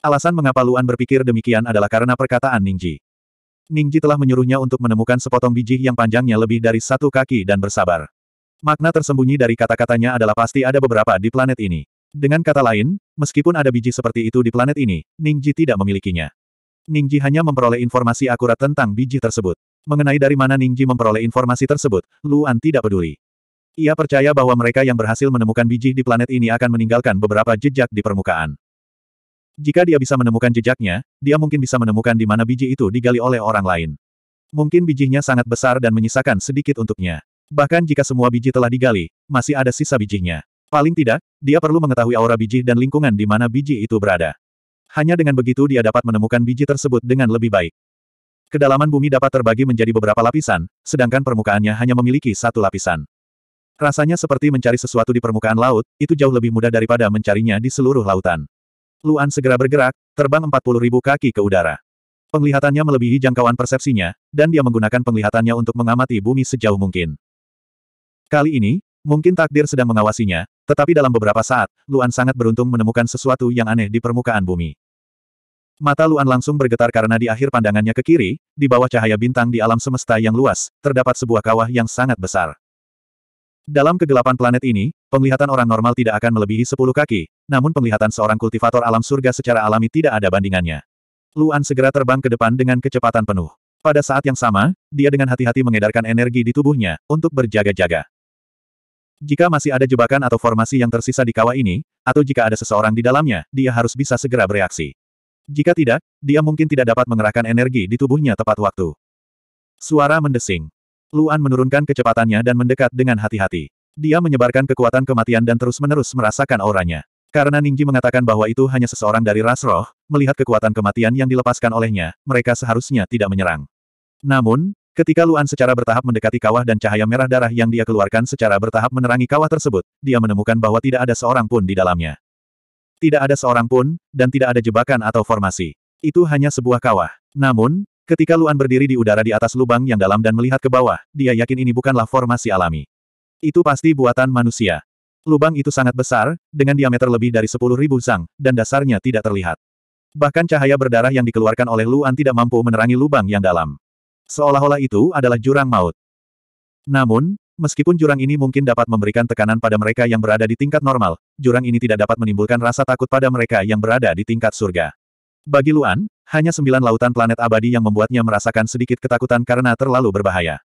Alasan mengapa Luan berpikir demikian adalah karena perkataan Ningji. Ningji telah menyuruhnya untuk menemukan sepotong biji yang panjangnya lebih dari satu kaki dan bersabar. Makna tersembunyi dari kata-katanya adalah pasti ada beberapa di planet ini. Dengan kata lain, meskipun ada biji seperti itu di planet ini, Ningji tidak memilikinya. Ningji hanya memperoleh informasi akurat tentang biji tersebut. Mengenai dari mana Ningji memperoleh informasi tersebut, Luan tidak peduli. Ia percaya bahwa mereka yang berhasil menemukan biji di planet ini akan meninggalkan beberapa jejak di permukaan. Jika dia bisa menemukan jejaknya, dia mungkin bisa menemukan di mana biji itu digali oleh orang lain. Mungkin bijinya sangat besar dan menyisakan sedikit untuknya. Bahkan jika semua biji telah digali, masih ada sisa bijinya. Paling tidak, dia perlu mengetahui aura biji dan lingkungan di mana biji itu berada. Hanya dengan begitu dia dapat menemukan biji tersebut dengan lebih baik. Kedalaman bumi dapat terbagi menjadi beberapa lapisan, sedangkan permukaannya hanya memiliki satu lapisan. Rasanya seperti mencari sesuatu di permukaan laut, itu jauh lebih mudah daripada mencarinya di seluruh lautan. Luan segera bergerak, terbang ribu kaki ke udara. Penglihatannya melebihi jangkauan persepsinya, dan dia menggunakan penglihatannya untuk mengamati bumi sejauh mungkin. Kali ini, mungkin takdir sedang mengawasinya, tetapi dalam beberapa saat, Luan sangat beruntung menemukan sesuatu yang aneh di permukaan bumi. Mata Luan langsung bergetar karena di akhir pandangannya ke kiri, di bawah cahaya bintang di alam semesta yang luas, terdapat sebuah kawah yang sangat besar. Dalam kegelapan planet ini, penglihatan orang normal tidak akan melebihi 10 kaki, namun penglihatan seorang kultivator alam surga secara alami tidak ada bandingannya. Luan segera terbang ke depan dengan kecepatan penuh. Pada saat yang sama, dia dengan hati-hati mengedarkan energi di tubuhnya, untuk berjaga-jaga. Jika masih ada jebakan atau formasi yang tersisa di kawah ini, atau jika ada seseorang di dalamnya, dia harus bisa segera bereaksi. Jika tidak, dia mungkin tidak dapat mengerahkan energi di tubuhnya tepat waktu. Suara mendesing. Luan menurunkan kecepatannya dan mendekat dengan hati-hati. Dia menyebarkan kekuatan kematian dan terus-menerus merasakan auranya. Karena Ningji mengatakan bahwa itu hanya seseorang dari ras roh, melihat kekuatan kematian yang dilepaskan olehnya, mereka seharusnya tidak menyerang. Namun, ketika Luan secara bertahap mendekati kawah dan cahaya merah darah yang dia keluarkan secara bertahap menerangi kawah tersebut, dia menemukan bahwa tidak ada seorang pun di dalamnya. Tidak ada seorang pun, dan tidak ada jebakan atau formasi. Itu hanya sebuah kawah. Namun, Ketika Luan berdiri di udara di atas lubang yang dalam dan melihat ke bawah, dia yakin ini bukanlah formasi alami. Itu pasti buatan manusia. Lubang itu sangat besar, dengan diameter lebih dari 10.000 zang, dan dasarnya tidak terlihat. Bahkan cahaya berdarah yang dikeluarkan oleh Luan tidak mampu menerangi lubang yang dalam. Seolah-olah itu adalah jurang maut. Namun, meskipun jurang ini mungkin dapat memberikan tekanan pada mereka yang berada di tingkat normal, jurang ini tidak dapat menimbulkan rasa takut pada mereka yang berada di tingkat surga. Bagi Luan, hanya sembilan lautan planet abadi yang membuatnya merasakan sedikit ketakutan karena terlalu berbahaya.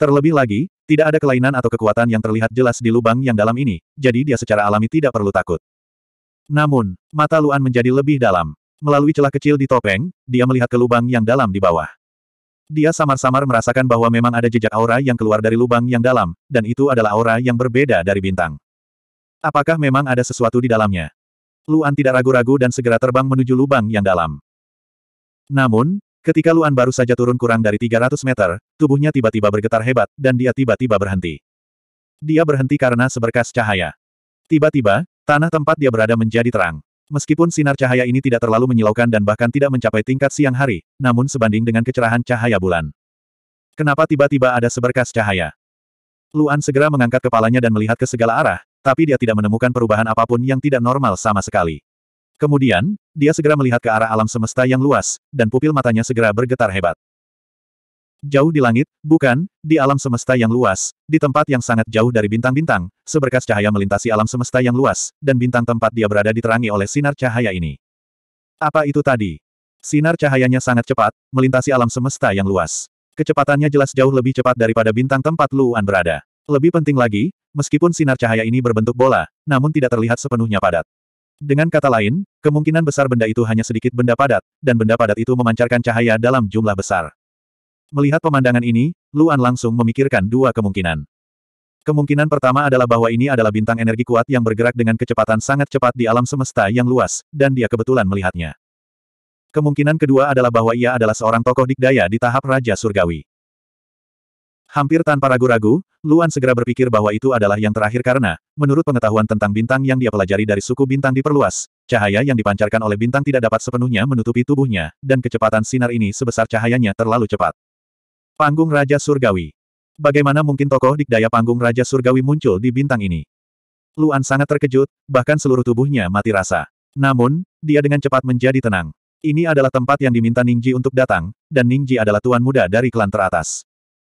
Terlebih lagi, tidak ada kelainan atau kekuatan yang terlihat jelas di lubang yang dalam ini, jadi dia secara alami tidak perlu takut. Namun, mata Luan menjadi lebih dalam. Melalui celah kecil di topeng, dia melihat ke lubang yang dalam di bawah. Dia samar-samar merasakan bahwa memang ada jejak aura yang keluar dari lubang yang dalam, dan itu adalah aura yang berbeda dari bintang. Apakah memang ada sesuatu di dalamnya? Luan tidak ragu-ragu dan segera terbang menuju lubang yang dalam. Namun, ketika Luan baru saja turun kurang dari 300 meter, tubuhnya tiba-tiba bergetar hebat, dan dia tiba-tiba berhenti. Dia berhenti karena seberkas cahaya. Tiba-tiba, tanah tempat dia berada menjadi terang. Meskipun sinar cahaya ini tidak terlalu menyilaukan dan bahkan tidak mencapai tingkat siang hari, namun sebanding dengan kecerahan cahaya bulan. Kenapa tiba-tiba ada seberkas cahaya? Luan segera mengangkat kepalanya dan melihat ke segala arah, tapi dia tidak menemukan perubahan apapun yang tidak normal sama sekali. Kemudian, dia segera melihat ke arah alam semesta yang luas, dan pupil matanya segera bergetar hebat. Jauh di langit, bukan, di alam semesta yang luas, di tempat yang sangat jauh dari bintang-bintang, seberkas cahaya melintasi alam semesta yang luas, dan bintang tempat dia berada diterangi oleh sinar cahaya ini. Apa itu tadi? Sinar cahayanya sangat cepat, melintasi alam semesta yang luas. Kecepatannya jelas jauh lebih cepat daripada bintang tempat Luan berada. Lebih penting lagi, meskipun sinar cahaya ini berbentuk bola, namun tidak terlihat sepenuhnya padat. Dengan kata lain, kemungkinan besar benda itu hanya sedikit benda padat, dan benda padat itu memancarkan cahaya dalam jumlah besar. Melihat pemandangan ini, Luan langsung memikirkan dua kemungkinan. Kemungkinan pertama adalah bahwa ini adalah bintang energi kuat yang bergerak dengan kecepatan sangat cepat di alam semesta yang luas, dan dia kebetulan melihatnya. Kemungkinan kedua adalah bahwa ia adalah seorang tokoh dikdaya di tahap Raja Surgawi. Hampir tanpa ragu-ragu, Luan segera berpikir bahwa itu adalah yang terakhir karena, menurut pengetahuan tentang bintang yang dia pelajari dari suku bintang diperluas, cahaya yang dipancarkan oleh bintang tidak dapat sepenuhnya menutupi tubuhnya, dan kecepatan sinar ini sebesar cahayanya terlalu cepat. Panggung Raja Surgawi Bagaimana mungkin tokoh dikdaya panggung Raja Surgawi muncul di bintang ini? Luan sangat terkejut, bahkan seluruh tubuhnya mati rasa. Namun, dia dengan cepat menjadi tenang. Ini adalah tempat yang diminta Ningji untuk datang, dan Ningji adalah tuan muda dari klan teratas.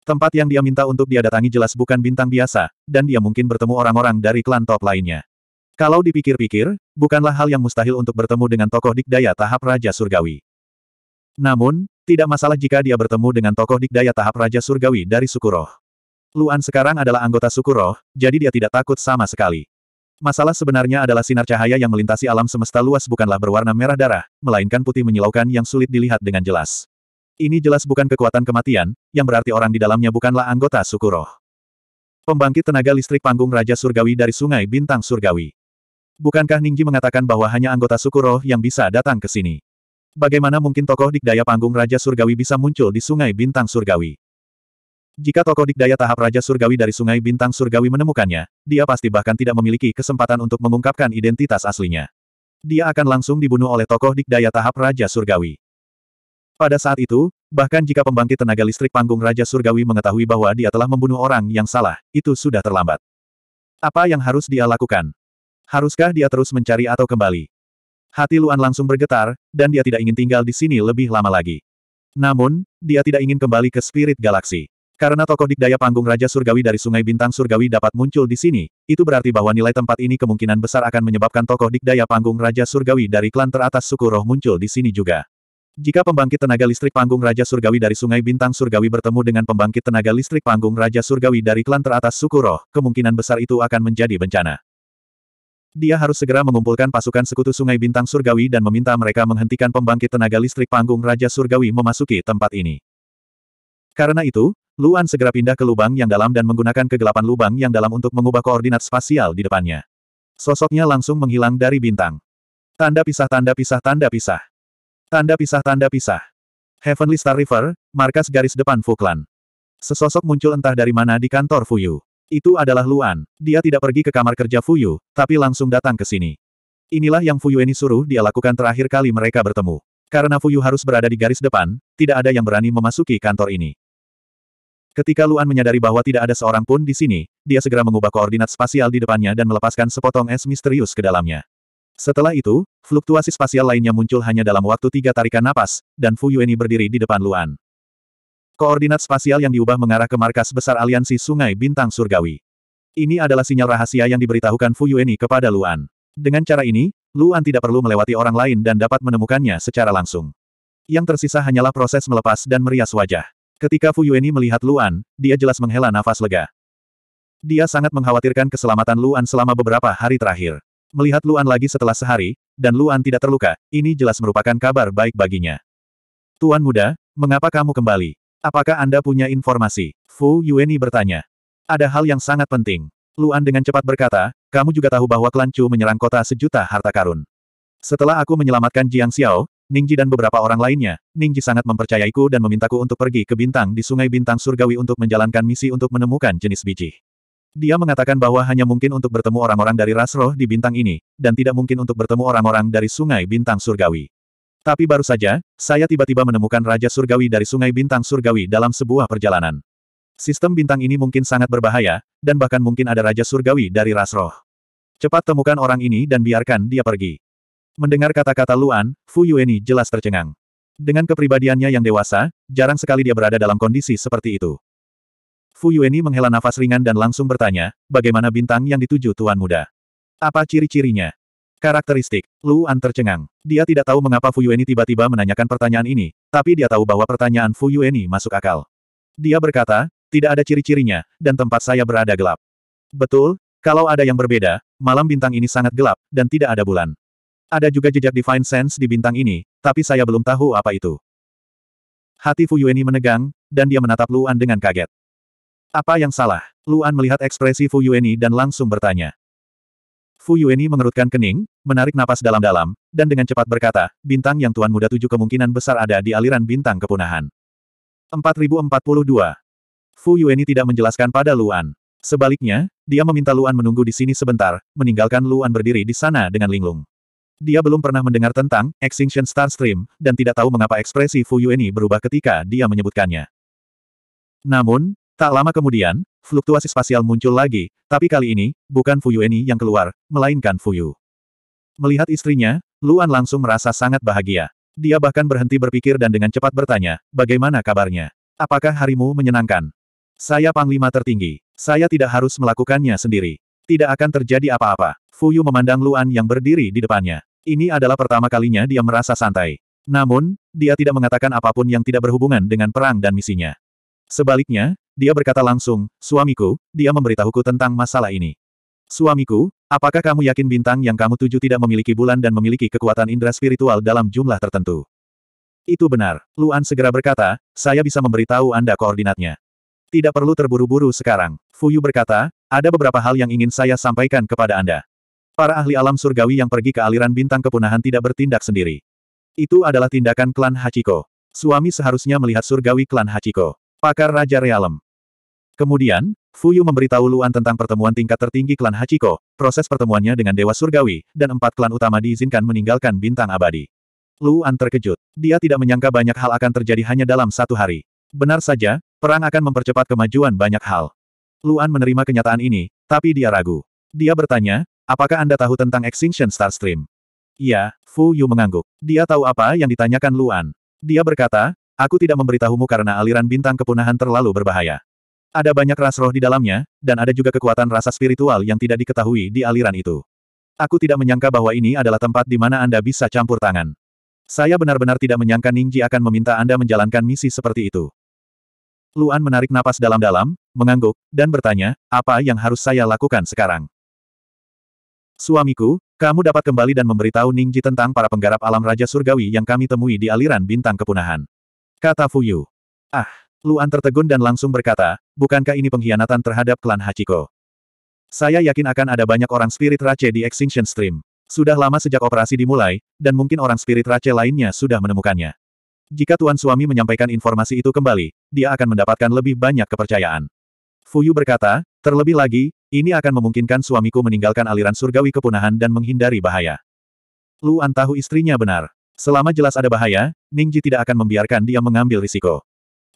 Tempat yang dia minta untuk dia datangi jelas bukan bintang biasa, dan dia mungkin bertemu orang-orang dari klan top lainnya. Kalau dipikir-pikir, bukanlah hal yang mustahil untuk bertemu dengan tokoh dikdaya tahap Raja Surgawi. Namun, tidak masalah jika dia bertemu dengan tokoh dikdaya tahap Raja Surgawi dari suku Luan sekarang adalah anggota suku jadi dia tidak takut sama sekali. Masalah sebenarnya adalah sinar cahaya yang melintasi alam semesta luas bukanlah berwarna merah darah, melainkan putih menyilaukan yang sulit dilihat dengan jelas. Ini jelas bukan kekuatan kematian, yang berarti orang di dalamnya bukanlah anggota suku roh. Pembangkit tenaga listrik panggung Raja Surgawi dari Sungai Bintang Surgawi. Bukankah Ningji mengatakan bahwa hanya anggota suku roh yang bisa datang ke sini? Bagaimana mungkin tokoh dikdaya panggung Raja Surgawi bisa muncul di Sungai Bintang Surgawi? Jika tokoh dikdaya tahap Raja Surgawi dari Sungai Bintang Surgawi menemukannya, dia pasti bahkan tidak memiliki kesempatan untuk mengungkapkan identitas aslinya. Dia akan langsung dibunuh oleh tokoh dikdaya tahap Raja Surgawi. Pada saat itu, bahkan jika pembangkit tenaga listrik panggung Raja Surgawi mengetahui bahwa dia telah membunuh orang yang salah, itu sudah terlambat. Apa yang harus dia lakukan? Haruskah dia terus mencari atau kembali? Hati Luan langsung bergetar, dan dia tidak ingin tinggal di sini lebih lama lagi. Namun, dia tidak ingin kembali ke Spirit Galaxy. Karena tokoh dikdaya panggung Raja Surgawi dari Sungai Bintang Surgawi dapat muncul di sini, itu berarti bahwa nilai tempat ini kemungkinan besar akan menyebabkan tokoh dikdaya panggung Raja Surgawi dari klan teratas suku roh muncul di sini juga. Jika pembangkit tenaga listrik panggung Raja Surgawi dari Sungai Bintang Surgawi bertemu dengan pembangkit tenaga listrik panggung Raja Surgawi dari klan teratas Sukuro, kemungkinan besar itu akan menjadi bencana. Dia harus segera mengumpulkan pasukan sekutu Sungai Bintang Surgawi dan meminta mereka menghentikan pembangkit tenaga listrik panggung Raja Surgawi memasuki tempat ini. Karena itu, Luan segera pindah ke lubang yang dalam dan menggunakan kegelapan lubang yang dalam untuk mengubah koordinat spasial di depannya. Sosoknya langsung menghilang dari bintang. Tanda pisah tanda pisah tanda pisah. Tanda pisah-tanda pisah. Heavenly Star River, markas garis depan Fuklan. Sesosok muncul entah dari mana di kantor Fuyu. Itu adalah Luan. Dia tidak pergi ke kamar kerja Fuyu, tapi langsung datang ke sini. Inilah yang Fuyu ini suruh dia lakukan terakhir kali mereka bertemu. Karena Fuyu harus berada di garis depan, tidak ada yang berani memasuki kantor ini. Ketika Luan menyadari bahwa tidak ada seorang pun di sini, dia segera mengubah koordinat spasial di depannya dan melepaskan sepotong es misterius ke dalamnya. Setelah itu, fluktuasi spasial lainnya muncul hanya dalam waktu tiga tarikan napas, dan Fu Yueni berdiri di depan Luan. Koordinat spasial yang diubah mengarah ke markas besar aliansi Sungai Bintang Surgawi. Ini adalah sinyal rahasia yang diberitahukan Fu Yueni kepada Luan. Dengan cara ini, Luan tidak perlu melewati orang lain dan dapat menemukannya secara langsung. Yang tersisa hanyalah proses melepas dan merias wajah. Ketika Fu Yueni melihat Luan, dia jelas menghela nafas lega. Dia sangat mengkhawatirkan keselamatan Luan selama beberapa hari terakhir. Melihat Luan lagi setelah sehari, dan Luan tidak terluka, ini jelas merupakan kabar baik baginya. Tuan muda, mengapa kamu kembali? Apakah Anda punya informasi? Fu Yueni bertanya. Ada hal yang sangat penting. Luan dengan cepat berkata, kamu juga tahu bahwa klan Chu menyerang kota sejuta harta karun. Setelah aku menyelamatkan Jiang Xiao, Ningji dan beberapa orang lainnya, Ningji sangat mempercayaiku dan memintaku untuk pergi ke Bintang di Sungai Bintang Surgawi untuk menjalankan misi untuk menemukan jenis biji. Dia mengatakan bahwa hanya mungkin untuk bertemu orang-orang dari ras roh di bintang ini, dan tidak mungkin untuk bertemu orang-orang dari sungai bintang surgawi. Tapi baru saja, saya tiba-tiba menemukan Raja Surgawi dari sungai bintang surgawi dalam sebuah perjalanan. Sistem bintang ini mungkin sangat berbahaya, dan bahkan mungkin ada Raja Surgawi dari ras roh. Cepat temukan orang ini dan biarkan dia pergi. Mendengar kata-kata Luan, Fu Yueni jelas tercengang. Dengan kepribadiannya yang dewasa, jarang sekali dia berada dalam kondisi seperti itu. Fu Yueni menghela nafas ringan dan langsung bertanya, bagaimana bintang yang dituju Tuan Muda? Apa ciri-cirinya? Karakteristik, Luan tercengang. Dia tidak tahu mengapa Fu Yueni tiba-tiba menanyakan pertanyaan ini, tapi dia tahu bahwa pertanyaan Fu Yueni masuk akal. Dia berkata, tidak ada ciri-cirinya, dan tempat saya berada gelap. Betul, kalau ada yang berbeda, malam bintang ini sangat gelap, dan tidak ada bulan. Ada juga jejak Divine Sense di bintang ini, tapi saya belum tahu apa itu. Hati Fu Yueni menegang, dan dia menatap Luan dengan kaget. Apa yang salah? Luan melihat ekspresi Fu Yueni dan langsung bertanya. Fu Yueni mengerutkan kening, menarik napas dalam-dalam, dan dengan cepat berkata, bintang yang Tuan Muda tujuh kemungkinan besar ada di aliran bintang kepunahan. 4042. Fu Yueni tidak menjelaskan pada Luan. Sebaliknya, dia meminta Luan menunggu di sini sebentar, meninggalkan Luan berdiri di sana dengan linglung. Dia belum pernah mendengar tentang Extinction Star Stream dan tidak tahu mengapa ekspresi Fu Yueni berubah ketika dia menyebutkannya. Namun, Tak lama kemudian, fluktuasi spasial muncul lagi, tapi kali ini, bukan Fuyueni yang keluar, melainkan Fuyu. Melihat istrinya, Luan langsung merasa sangat bahagia. Dia bahkan berhenti berpikir dan dengan cepat bertanya, bagaimana kabarnya? Apakah harimu menyenangkan? Saya panglima tertinggi. Saya tidak harus melakukannya sendiri. Tidak akan terjadi apa-apa. Fuyu memandang Luan yang berdiri di depannya. Ini adalah pertama kalinya dia merasa santai. Namun, dia tidak mengatakan apapun yang tidak berhubungan dengan perang dan misinya. Sebaliknya, dia berkata langsung, suamiku, dia memberitahuku tentang masalah ini. Suamiku, apakah kamu yakin bintang yang kamu tuju tidak memiliki bulan dan memiliki kekuatan indera spiritual dalam jumlah tertentu? Itu benar. Luan segera berkata, saya bisa memberitahu Anda koordinatnya. Tidak perlu terburu-buru sekarang. Fuyu berkata, ada beberapa hal yang ingin saya sampaikan kepada Anda. Para ahli alam surgawi yang pergi ke aliran bintang kepunahan tidak bertindak sendiri. Itu adalah tindakan klan Hachiko. Suami seharusnya melihat surgawi klan Hachiko. Pakar Raja Realem. Kemudian, Fuyu memberitahu Luan tentang pertemuan tingkat tertinggi klan Hachiko, proses pertemuannya dengan Dewa Surgawi, dan empat klan utama diizinkan meninggalkan bintang abadi. Luan terkejut. Dia tidak menyangka banyak hal akan terjadi hanya dalam satu hari. Benar saja, perang akan mempercepat kemajuan banyak hal. Luan menerima kenyataan ini, tapi dia ragu. Dia bertanya, apakah Anda tahu tentang Extinction Star Stream? Ya, Fu Yu mengangguk. Dia tahu apa yang ditanyakan Luan. Dia berkata, aku tidak memberitahumu karena aliran bintang kepunahan terlalu berbahaya. Ada banyak ras roh di dalamnya, dan ada juga kekuatan rasa spiritual yang tidak diketahui di aliran itu. Aku tidak menyangka bahwa ini adalah tempat di mana Anda bisa campur tangan. Saya benar-benar tidak menyangka Ningji akan meminta Anda menjalankan misi seperti itu. Luan menarik napas dalam-dalam, mengangguk, dan bertanya, apa yang harus saya lakukan sekarang? Suamiku, kamu dapat kembali dan memberitahu Ningji tentang para penggarap alam Raja Surgawi yang kami temui di aliran bintang kepunahan. Kata Fuyu. Ah, Luan tertegun dan langsung berkata, bukankah ini pengkhianatan terhadap klan Hachiko? Saya yakin akan ada banyak orang spirit race di Extinction Stream. Sudah lama sejak operasi dimulai, dan mungkin orang spirit race lainnya sudah menemukannya. Jika Tuan Suami menyampaikan informasi itu kembali, dia akan mendapatkan lebih banyak kepercayaan. Fuyu berkata, terlebih lagi, ini akan memungkinkan suamiku meninggalkan aliran surgawi kepunahan dan menghindari bahaya. Luan tahu istrinya benar. Selama jelas ada bahaya, Ningji tidak akan membiarkan dia mengambil risiko.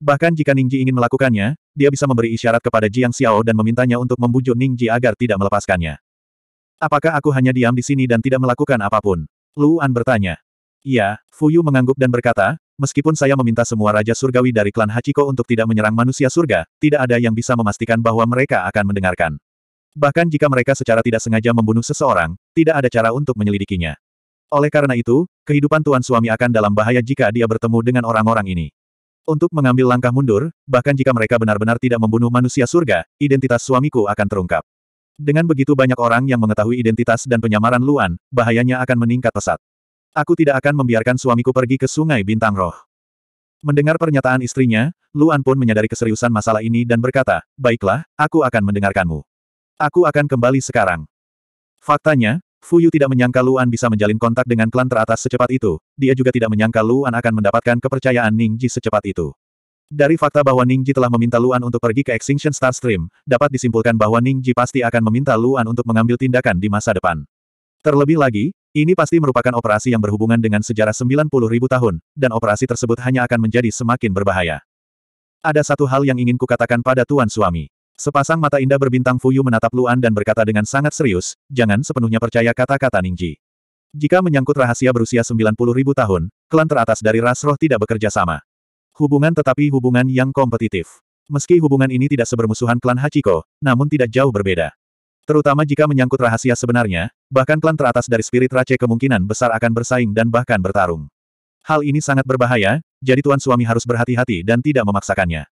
Bahkan jika Ningji ingin melakukannya, dia bisa memberi isyarat kepada Jiang Xiao dan memintanya untuk membujuk Ningji agar tidak melepaskannya. Apakah aku hanya diam di sini dan tidak melakukan apapun? Luan bertanya. Iya, Fuyu mengangguk dan berkata, meskipun saya meminta semua Raja Surgawi dari klan Hachiko untuk tidak menyerang manusia surga, tidak ada yang bisa memastikan bahwa mereka akan mendengarkan. Bahkan jika mereka secara tidak sengaja membunuh seseorang, tidak ada cara untuk menyelidikinya. Oleh karena itu, kehidupan tuan suami akan dalam bahaya jika dia bertemu dengan orang-orang ini. Untuk mengambil langkah mundur, bahkan jika mereka benar-benar tidak membunuh manusia surga, identitas suamiku akan terungkap. Dengan begitu banyak orang yang mengetahui identitas dan penyamaran Luan, bahayanya akan meningkat pesat. Aku tidak akan membiarkan suamiku pergi ke sungai bintang roh. Mendengar pernyataan istrinya, Luan pun menyadari keseriusan masalah ini dan berkata, Baiklah, aku akan mendengarkanmu. Aku akan kembali sekarang. Faktanya, Fuyu tidak menyangka Luan bisa menjalin kontak dengan klan teratas secepat itu, dia juga tidak menyangka Luan akan mendapatkan kepercayaan Ningji secepat itu. Dari fakta bahwa Ningji telah meminta Luan untuk pergi ke Extinction Star Stream, dapat disimpulkan bahwa Ningji pasti akan meminta Luan untuk mengambil tindakan di masa depan. Terlebih lagi, ini pasti merupakan operasi yang berhubungan dengan sejarah 90 ribu tahun, dan operasi tersebut hanya akan menjadi semakin berbahaya. Ada satu hal yang ingin kukatakan pada Tuan Suami. Sepasang mata indah berbintang Fuyu menatap Luan dan berkata dengan sangat serius, jangan sepenuhnya percaya kata-kata Ningji. Jika menyangkut rahasia berusia 90 ribu tahun, klan teratas dari ras roh tidak bekerja sama. Hubungan tetapi hubungan yang kompetitif. Meski hubungan ini tidak sebermusuhan klan Hachiko, namun tidak jauh berbeda. Terutama jika menyangkut rahasia sebenarnya, bahkan klan teratas dari spirit race kemungkinan besar akan bersaing dan bahkan bertarung. Hal ini sangat berbahaya, jadi tuan suami harus berhati-hati dan tidak memaksakannya.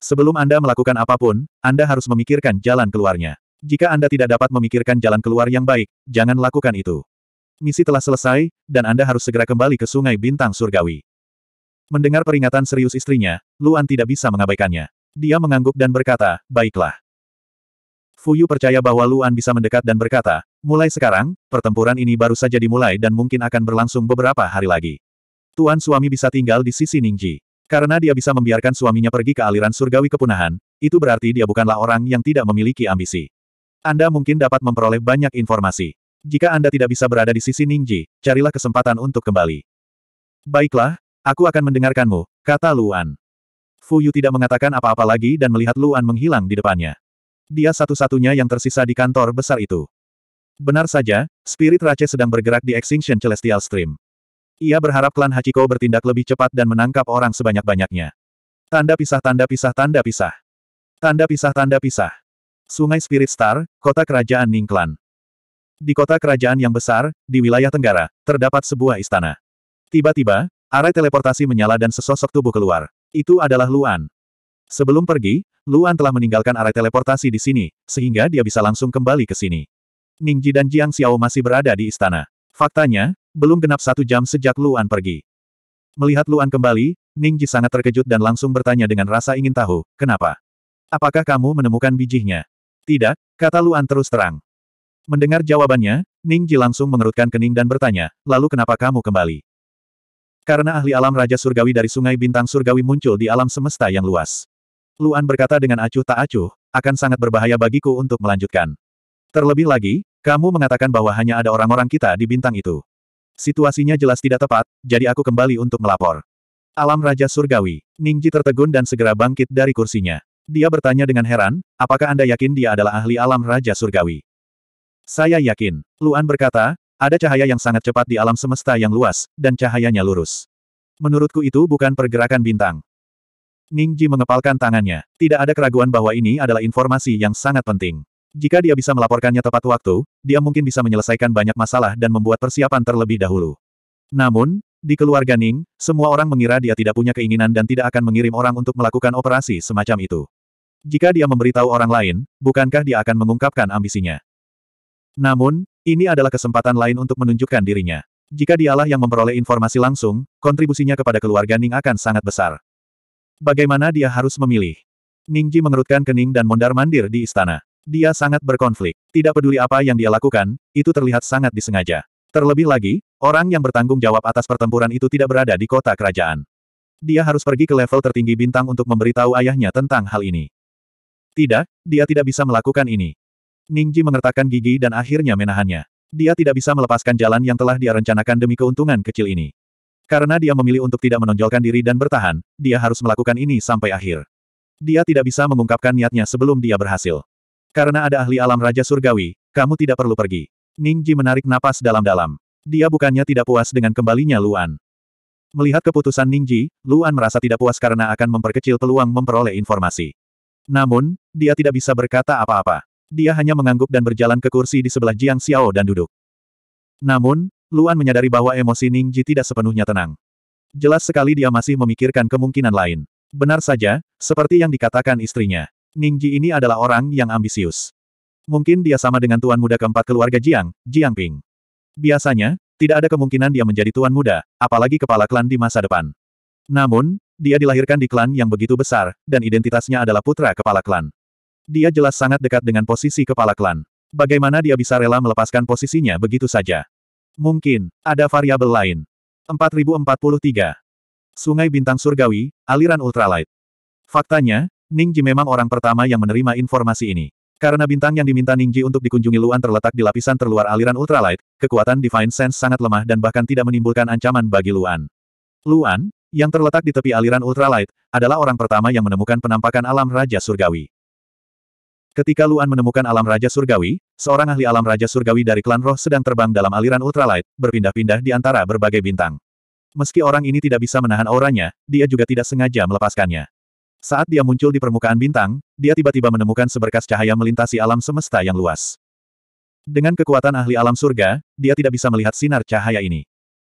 Sebelum Anda melakukan apapun, Anda harus memikirkan jalan keluarnya. Jika Anda tidak dapat memikirkan jalan keluar yang baik, jangan lakukan itu. Misi telah selesai, dan Anda harus segera kembali ke Sungai Bintang Surgawi. Mendengar peringatan serius istrinya, Luan tidak bisa mengabaikannya. Dia mengangguk dan berkata, baiklah. Fuyu percaya bahwa Luan bisa mendekat dan berkata, mulai sekarang, pertempuran ini baru saja dimulai dan mungkin akan berlangsung beberapa hari lagi. Tuan suami bisa tinggal di sisi Ningji. Karena dia bisa membiarkan suaminya pergi ke aliran surgawi kepunahan, itu berarti dia bukanlah orang yang tidak memiliki ambisi. Anda mungkin dapat memperoleh banyak informasi. Jika Anda tidak bisa berada di sisi Ningji, carilah kesempatan untuk kembali. Baiklah, aku akan mendengarkanmu, kata Luan. Fu Yu tidak mengatakan apa-apa lagi dan melihat Luan menghilang di depannya. Dia satu-satunya yang tersisa di kantor besar itu. Benar saja, spirit Rache sedang bergerak di Extinction Celestial Stream. Ia berharap klan Hachiko bertindak lebih cepat dan menangkap orang sebanyak-banyaknya. Tanda pisah tanda pisah tanda pisah. Tanda pisah tanda pisah. Sungai Spirit Star, kota kerajaan Ningklan. Di kota kerajaan yang besar, di wilayah tenggara, terdapat sebuah istana. Tiba-tiba, arai teleportasi menyala dan sesosok tubuh keluar. Itu adalah Luan. Sebelum pergi, Luan telah meninggalkan arai teleportasi di sini, sehingga dia bisa langsung kembali ke sini. Ningji dan Jiang Xiao masih berada di istana. Faktanya, belum genap satu jam sejak Luan pergi. Melihat Luan kembali, Ning Ji sangat terkejut dan langsung bertanya dengan rasa ingin tahu, kenapa? Apakah kamu menemukan bijihnya? Tidak, kata Luan terus terang. Mendengar jawabannya, Ning Ji langsung mengerutkan kening dan bertanya, lalu kenapa kamu kembali? Karena ahli alam Raja Surgawi dari Sungai Bintang Surgawi muncul di alam semesta yang luas. Luan berkata dengan acuh tak acuh, akan sangat berbahaya bagiku untuk melanjutkan. Terlebih lagi, kamu mengatakan bahwa hanya ada orang-orang kita di bintang itu. Situasinya jelas tidak tepat, jadi aku kembali untuk melapor. Alam Raja Surgawi, Ningji tertegun dan segera bangkit dari kursinya. Dia bertanya dengan heran, apakah Anda yakin dia adalah ahli alam Raja Surgawi? Saya yakin, Luan berkata, ada cahaya yang sangat cepat di alam semesta yang luas, dan cahayanya lurus. Menurutku itu bukan pergerakan bintang. Ningji mengepalkan tangannya. Tidak ada keraguan bahwa ini adalah informasi yang sangat penting. Jika dia bisa melaporkannya tepat waktu, dia mungkin bisa menyelesaikan banyak masalah dan membuat persiapan terlebih dahulu. Namun, di keluarga Ning, semua orang mengira dia tidak punya keinginan dan tidak akan mengirim orang untuk melakukan operasi semacam itu. Jika dia memberitahu orang lain, bukankah dia akan mengungkapkan ambisinya? Namun, ini adalah kesempatan lain untuk menunjukkan dirinya. Jika dialah yang memperoleh informasi langsung, kontribusinya kepada keluarga Ning akan sangat besar. Bagaimana dia harus memilih? Ningji mengerutkan kening dan mondar-mandir di istana. Dia sangat berkonflik. Tidak peduli apa yang dia lakukan, itu terlihat sangat disengaja. Terlebih lagi, orang yang bertanggung jawab atas pertempuran itu tidak berada di kota kerajaan. Dia harus pergi ke level tertinggi bintang untuk memberitahu ayahnya tentang hal ini. Tidak, dia tidak bisa melakukan ini. Ningji mengertakkan gigi dan akhirnya menahannya. Dia tidak bisa melepaskan jalan yang telah dia rencanakan demi keuntungan kecil ini. Karena dia memilih untuk tidak menonjolkan diri dan bertahan, dia harus melakukan ini sampai akhir. Dia tidak bisa mengungkapkan niatnya sebelum dia berhasil. Karena ada ahli alam Raja Surgawi, kamu tidak perlu pergi. Ning Ji menarik napas dalam-dalam. Dia bukannya tidak puas dengan kembalinya Luan. Melihat keputusan Ning Ji, Luan merasa tidak puas karena akan memperkecil peluang memperoleh informasi. Namun, dia tidak bisa berkata apa-apa. Dia hanya mengangguk dan berjalan ke kursi di sebelah Jiang Xiao dan duduk. Namun, Luan menyadari bahwa emosi Ning Ji tidak sepenuhnya tenang. Jelas sekali dia masih memikirkan kemungkinan lain. Benar saja, seperti yang dikatakan istrinya. Ningji ini adalah orang yang ambisius. Mungkin dia sama dengan tuan muda keempat keluarga Jiang, Jiang Ping. Biasanya, tidak ada kemungkinan dia menjadi tuan muda, apalagi kepala klan di masa depan. Namun, dia dilahirkan di klan yang begitu besar, dan identitasnya adalah putra kepala klan. Dia jelas sangat dekat dengan posisi kepala klan. Bagaimana dia bisa rela melepaskan posisinya begitu saja? Mungkin, ada variabel lain. 4043. Sungai Bintang Surgawi, aliran ultralight. Faktanya, Ning Ningji memang orang pertama yang menerima informasi ini. Karena bintang yang diminta Ningji untuk dikunjungi Luan terletak di lapisan terluar aliran ultralight, kekuatan Divine Sense sangat lemah dan bahkan tidak menimbulkan ancaman bagi Luan. Luan, yang terletak di tepi aliran ultralight, adalah orang pertama yang menemukan penampakan alam Raja Surgawi. Ketika Luan menemukan alam Raja Surgawi, seorang ahli alam Raja Surgawi dari klan roh sedang terbang dalam aliran ultralight, berpindah-pindah di antara berbagai bintang. Meski orang ini tidak bisa menahan auranya, dia juga tidak sengaja melepaskannya. Saat dia muncul di permukaan bintang, dia tiba-tiba menemukan seberkas cahaya melintasi alam semesta yang luas. Dengan kekuatan ahli alam surga, dia tidak bisa melihat sinar cahaya ini.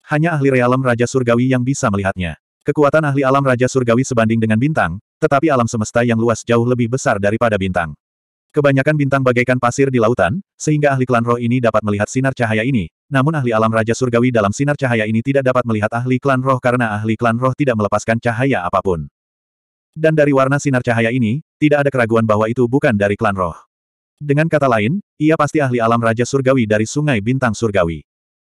Hanya ahli realem Raja Surgawi yang bisa melihatnya. Kekuatan ahli alam Raja Surgawi sebanding dengan bintang, tetapi alam semesta yang luas jauh lebih besar daripada bintang. Kebanyakan bintang bagaikan pasir di lautan, sehingga ahli klan roh ini dapat melihat sinar cahaya ini, namun ahli alam Raja Surgawi dalam sinar cahaya ini tidak dapat melihat ahli klan roh karena ahli klan roh tidak melepaskan cahaya apapun. Dan dari warna sinar cahaya ini, tidak ada keraguan bahwa itu bukan dari klan roh. Dengan kata lain, ia pasti ahli alam Raja Surgawi dari Sungai Bintang Surgawi.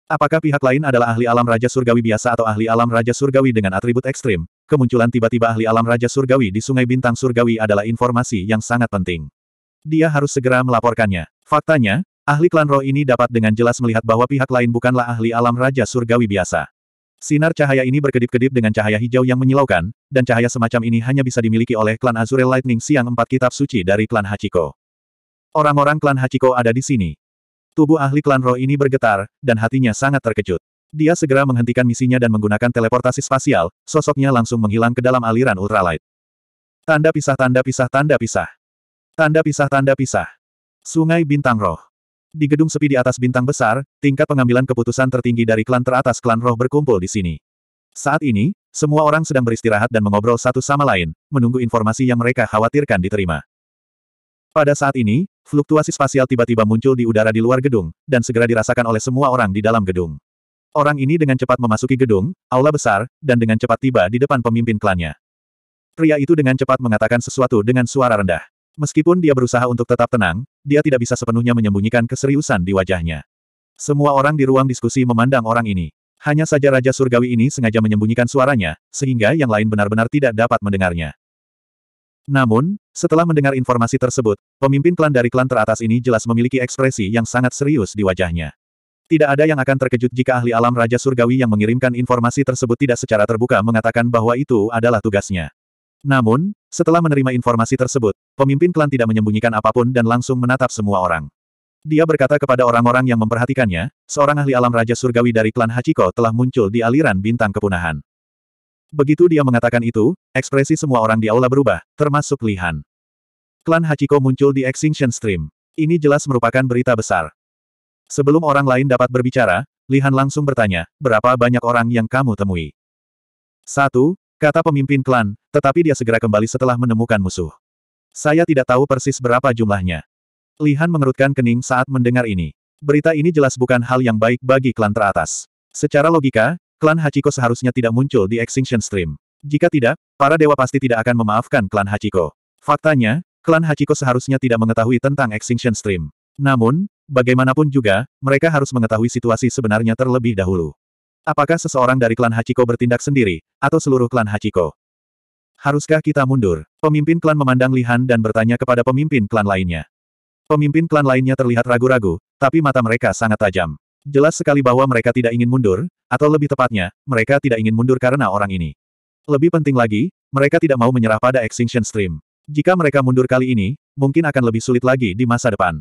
Apakah pihak lain adalah ahli alam Raja Surgawi biasa atau ahli alam Raja Surgawi dengan atribut ekstrim? Kemunculan tiba-tiba ahli alam Raja Surgawi di Sungai Bintang Surgawi adalah informasi yang sangat penting. Dia harus segera melaporkannya. Faktanya, ahli klan roh ini dapat dengan jelas melihat bahwa pihak lain bukanlah ahli alam Raja Surgawi biasa. Sinar cahaya ini berkedip-kedip dengan cahaya hijau yang menyilaukan, dan cahaya semacam ini hanya bisa dimiliki oleh klan Azure Lightning siang empat kitab suci dari klan Hachiko. Orang-orang klan Hachiko ada di sini. Tubuh ahli klan roh ini bergetar, dan hatinya sangat terkejut. Dia segera menghentikan misinya dan menggunakan teleportasi spasial, sosoknya langsung menghilang ke dalam aliran ultralight. Tanda pisah tanda pisah tanda pisah. Tanda pisah tanda pisah. Sungai Bintang Roh. Di gedung sepi di atas bintang besar, tingkat pengambilan keputusan tertinggi dari klan teratas klan roh berkumpul di sini. Saat ini, semua orang sedang beristirahat dan mengobrol satu sama lain, menunggu informasi yang mereka khawatirkan diterima. Pada saat ini, fluktuasi spasial tiba-tiba muncul di udara di luar gedung, dan segera dirasakan oleh semua orang di dalam gedung. Orang ini dengan cepat memasuki gedung, aula besar, dan dengan cepat tiba di depan pemimpin klannya. Pria itu dengan cepat mengatakan sesuatu dengan suara rendah. Meskipun dia berusaha untuk tetap tenang, dia tidak bisa sepenuhnya menyembunyikan keseriusan di wajahnya. Semua orang di ruang diskusi memandang orang ini. Hanya saja Raja Surgawi ini sengaja menyembunyikan suaranya, sehingga yang lain benar-benar tidak dapat mendengarnya. Namun, setelah mendengar informasi tersebut, pemimpin klan dari klan teratas ini jelas memiliki ekspresi yang sangat serius di wajahnya. Tidak ada yang akan terkejut jika ahli alam Raja Surgawi yang mengirimkan informasi tersebut tidak secara terbuka mengatakan bahwa itu adalah tugasnya. Namun, setelah menerima informasi tersebut, Pemimpin klan tidak menyembunyikan apapun dan langsung menatap semua orang. Dia berkata kepada orang-orang yang memperhatikannya, seorang ahli alam Raja Surgawi dari klan Hachiko telah muncul di aliran bintang kepunahan. Begitu dia mengatakan itu, ekspresi semua orang di aula berubah, termasuk Lihan. Klan Hachiko muncul di Extinction Stream. Ini jelas merupakan berita besar. Sebelum orang lain dapat berbicara, Lihan langsung bertanya, berapa banyak orang yang kamu temui? Satu, kata pemimpin klan, tetapi dia segera kembali setelah menemukan musuh. Saya tidak tahu persis berapa jumlahnya. Lihan mengerutkan kening saat mendengar ini. Berita ini jelas bukan hal yang baik bagi klan teratas. Secara logika, klan Hachiko seharusnya tidak muncul di Extinction Stream. Jika tidak, para dewa pasti tidak akan memaafkan klan Hachiko. Faktanya, klan Hachiko seharusnya tidak mengetahui tentang Extinction Stream. Namun, bagaimanapun juga, mereka harus mengetahui situasi sebenarnya terlebih dahulu. Apakah seseorang dari klan Hachiko bertindak sendiri, atau seluruh klan Hachiko? Haruskah kita mundur? Pemimpin klan memandang Lihan dan bertanya kepada pemimpin klan lainnya. Pemimpin klan lainnya terlihat ragu-ragu, tapi mata mereka sangat tajam. Jelas sekali bahwa mereka tidak ingin mundur, atau lebih tepatnya, mereka tidak ingin mundur karena orang ini. Lebih penting lagi, mereka tidak mau menyerah pada Extinction Stream. Jika mereka mundur kali ini, mungkin akan lebih sulit lagi di masa depan.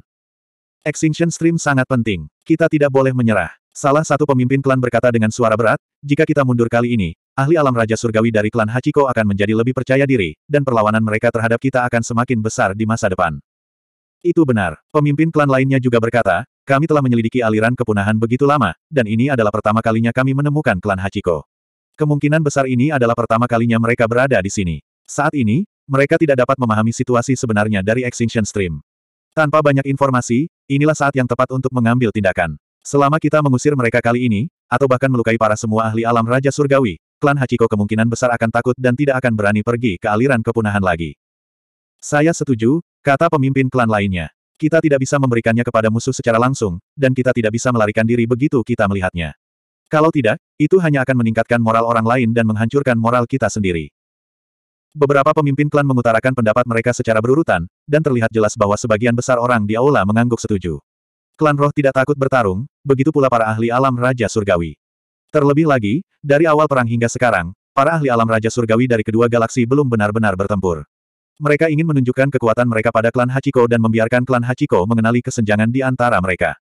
Extinction Stream sangat penting. Kita tidak boleh menyerah. Salah satu pemimpin klan berkata dengan suara berat, jika kita mundur kali ini, ahli alam Raja Surgawi dari klan Hachiko akan menjadi lebih percaya diri, dan perlawanan mereka terhadap kita akan semakin besar di masa depan. Itu benar. Pemimpin klan lainnya juga berkata, kami telah menyelidiki aliran kepunahan begitu lama, dan ini adalah pertama kalinya kami menemukan klan Hachiko. Kemungkinan besar ini adalah pertama kalinya mereka berada di sini. Saat ini, mereka tidak dapat memahami situasi sebenarnya dari Extinction Stream. Tanpa banyak informasi, inilah saat yang tepat untuk mengambil tindakan. Selama kita mengusir mereka kali ini, atau bahkan melukai para semua ahli alam Raja Surgawi, klan Hachiko kemungkinan besar akan takut dan tidak akan berani pergi ke aliran kepunahan lagi. Saya setuju, kata pemimpin klan lainnya. Kita tidak bisa memberikannya kepada musuh secara langsung, dan kita tidak bisa melarikan diri begitu kita melihatnya. Kalau tidak, itu hanya akan meningkatkan moral orang lain dan menghancurkan moral kita sendiri. Beberapa pemimpin klan mengutarakan pendapat mereka secara berurutan, dan terlihat jelas bahwa sebagian besar orang di aula mengangguk setuju. Klan roh tidak takut bertarung, begitu pula para ahli alam Raja Surgawi. Terlebih lagi, dari awal perang hingga sekarang, para ahli alam Raja Surgawi dari kedua galaksi belum benar-benar bertempur. Mereka ingin menunjukkan kekuatan mereka pada klan Hachiko dan membiarkan klan Hachiko mengenali kesenjangan di antara mereka.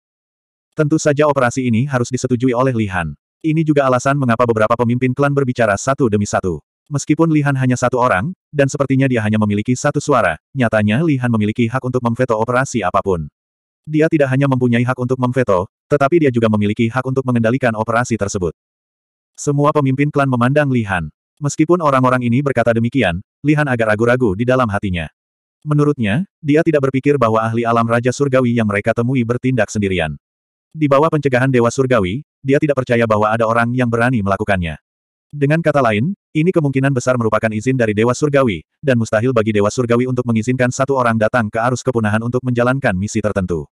Tentu saja operasi ini harus disetujui oleh Lihan. Ini juga alasan mengapa beberapa pemimpin klan berbicara satu demi satu. Meskipun Lihan hanya satu orang, dan sepertinya dia hanya memiliki satu suara, nyatanya Lihan memiliki hak untuk memveto operasi apapun. Dia tidak hanya mempunyai hak untuk memveto, tetapi dia juga memiliki hak untuk mengendalikan operasi tersebut. Semua pemimpin klan memandang Lihan. Meskipun orang-orang ini berkata demikian, Lihan agak ragu-ragu di dalam hatinya. Menurutnya, dia tidak berpikir bahwa ahli alam Raja Surgawi yang mereka temui bertindak sendirian. Di bawah pencegahan Dewa Surgawi, dia tidak percaya bahwa ada orang yang berani melakukannya. Dengan kata lain, ini kemungkinan besar merupakan izin dari Dewa Surgawi, dan mustahil bagi Dewa Surgawi untuk mengizinkan satu orang datang ke arus kepunahan untuk menjalankan misi tertentu.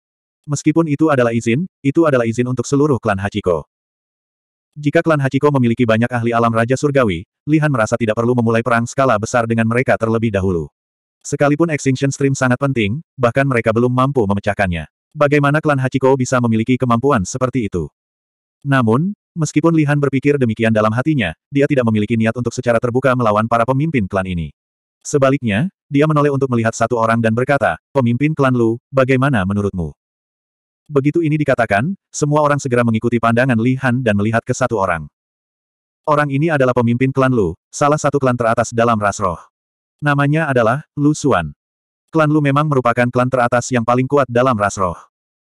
Meskipun itu adalah izin, itu adalah izin untuk seluruh klan Hachiko. Jika klan Hachiko memiliki banyak ahli alam Raja Surgawi, Lihan merasa tidak perlu memulai perang skala besar dengan mereka terlebih dahulu. Sekalipun Extinction Stream sangat penting, bahkan mereka belum mampu memecahkannya. Bagaimana klan Hachiko bisa memiliki kemampuan seperti itu? Namun, Meskipun Lihan berpikir demikian dalam hatinya, dia tidak memiliki niat untuk secara terbuka melawan para pemimpin klan ini. Sebaliknya, dia menoleh untuk melihat satu orang dan berkata, pemimpin klan Lu, bagaimana menurutmu? Begitu ini dikatakan, semua orang segera mengikuti pandangan Li Han dan melihat ke satu orang. Orang ini adalah pemimpin klan Lu, salah satu klan teratas dalam ras roh. Namanya adalah, Lu Xuan. Klan Lu memang merupakan klan teratas yang paling kuat dalam ras roh.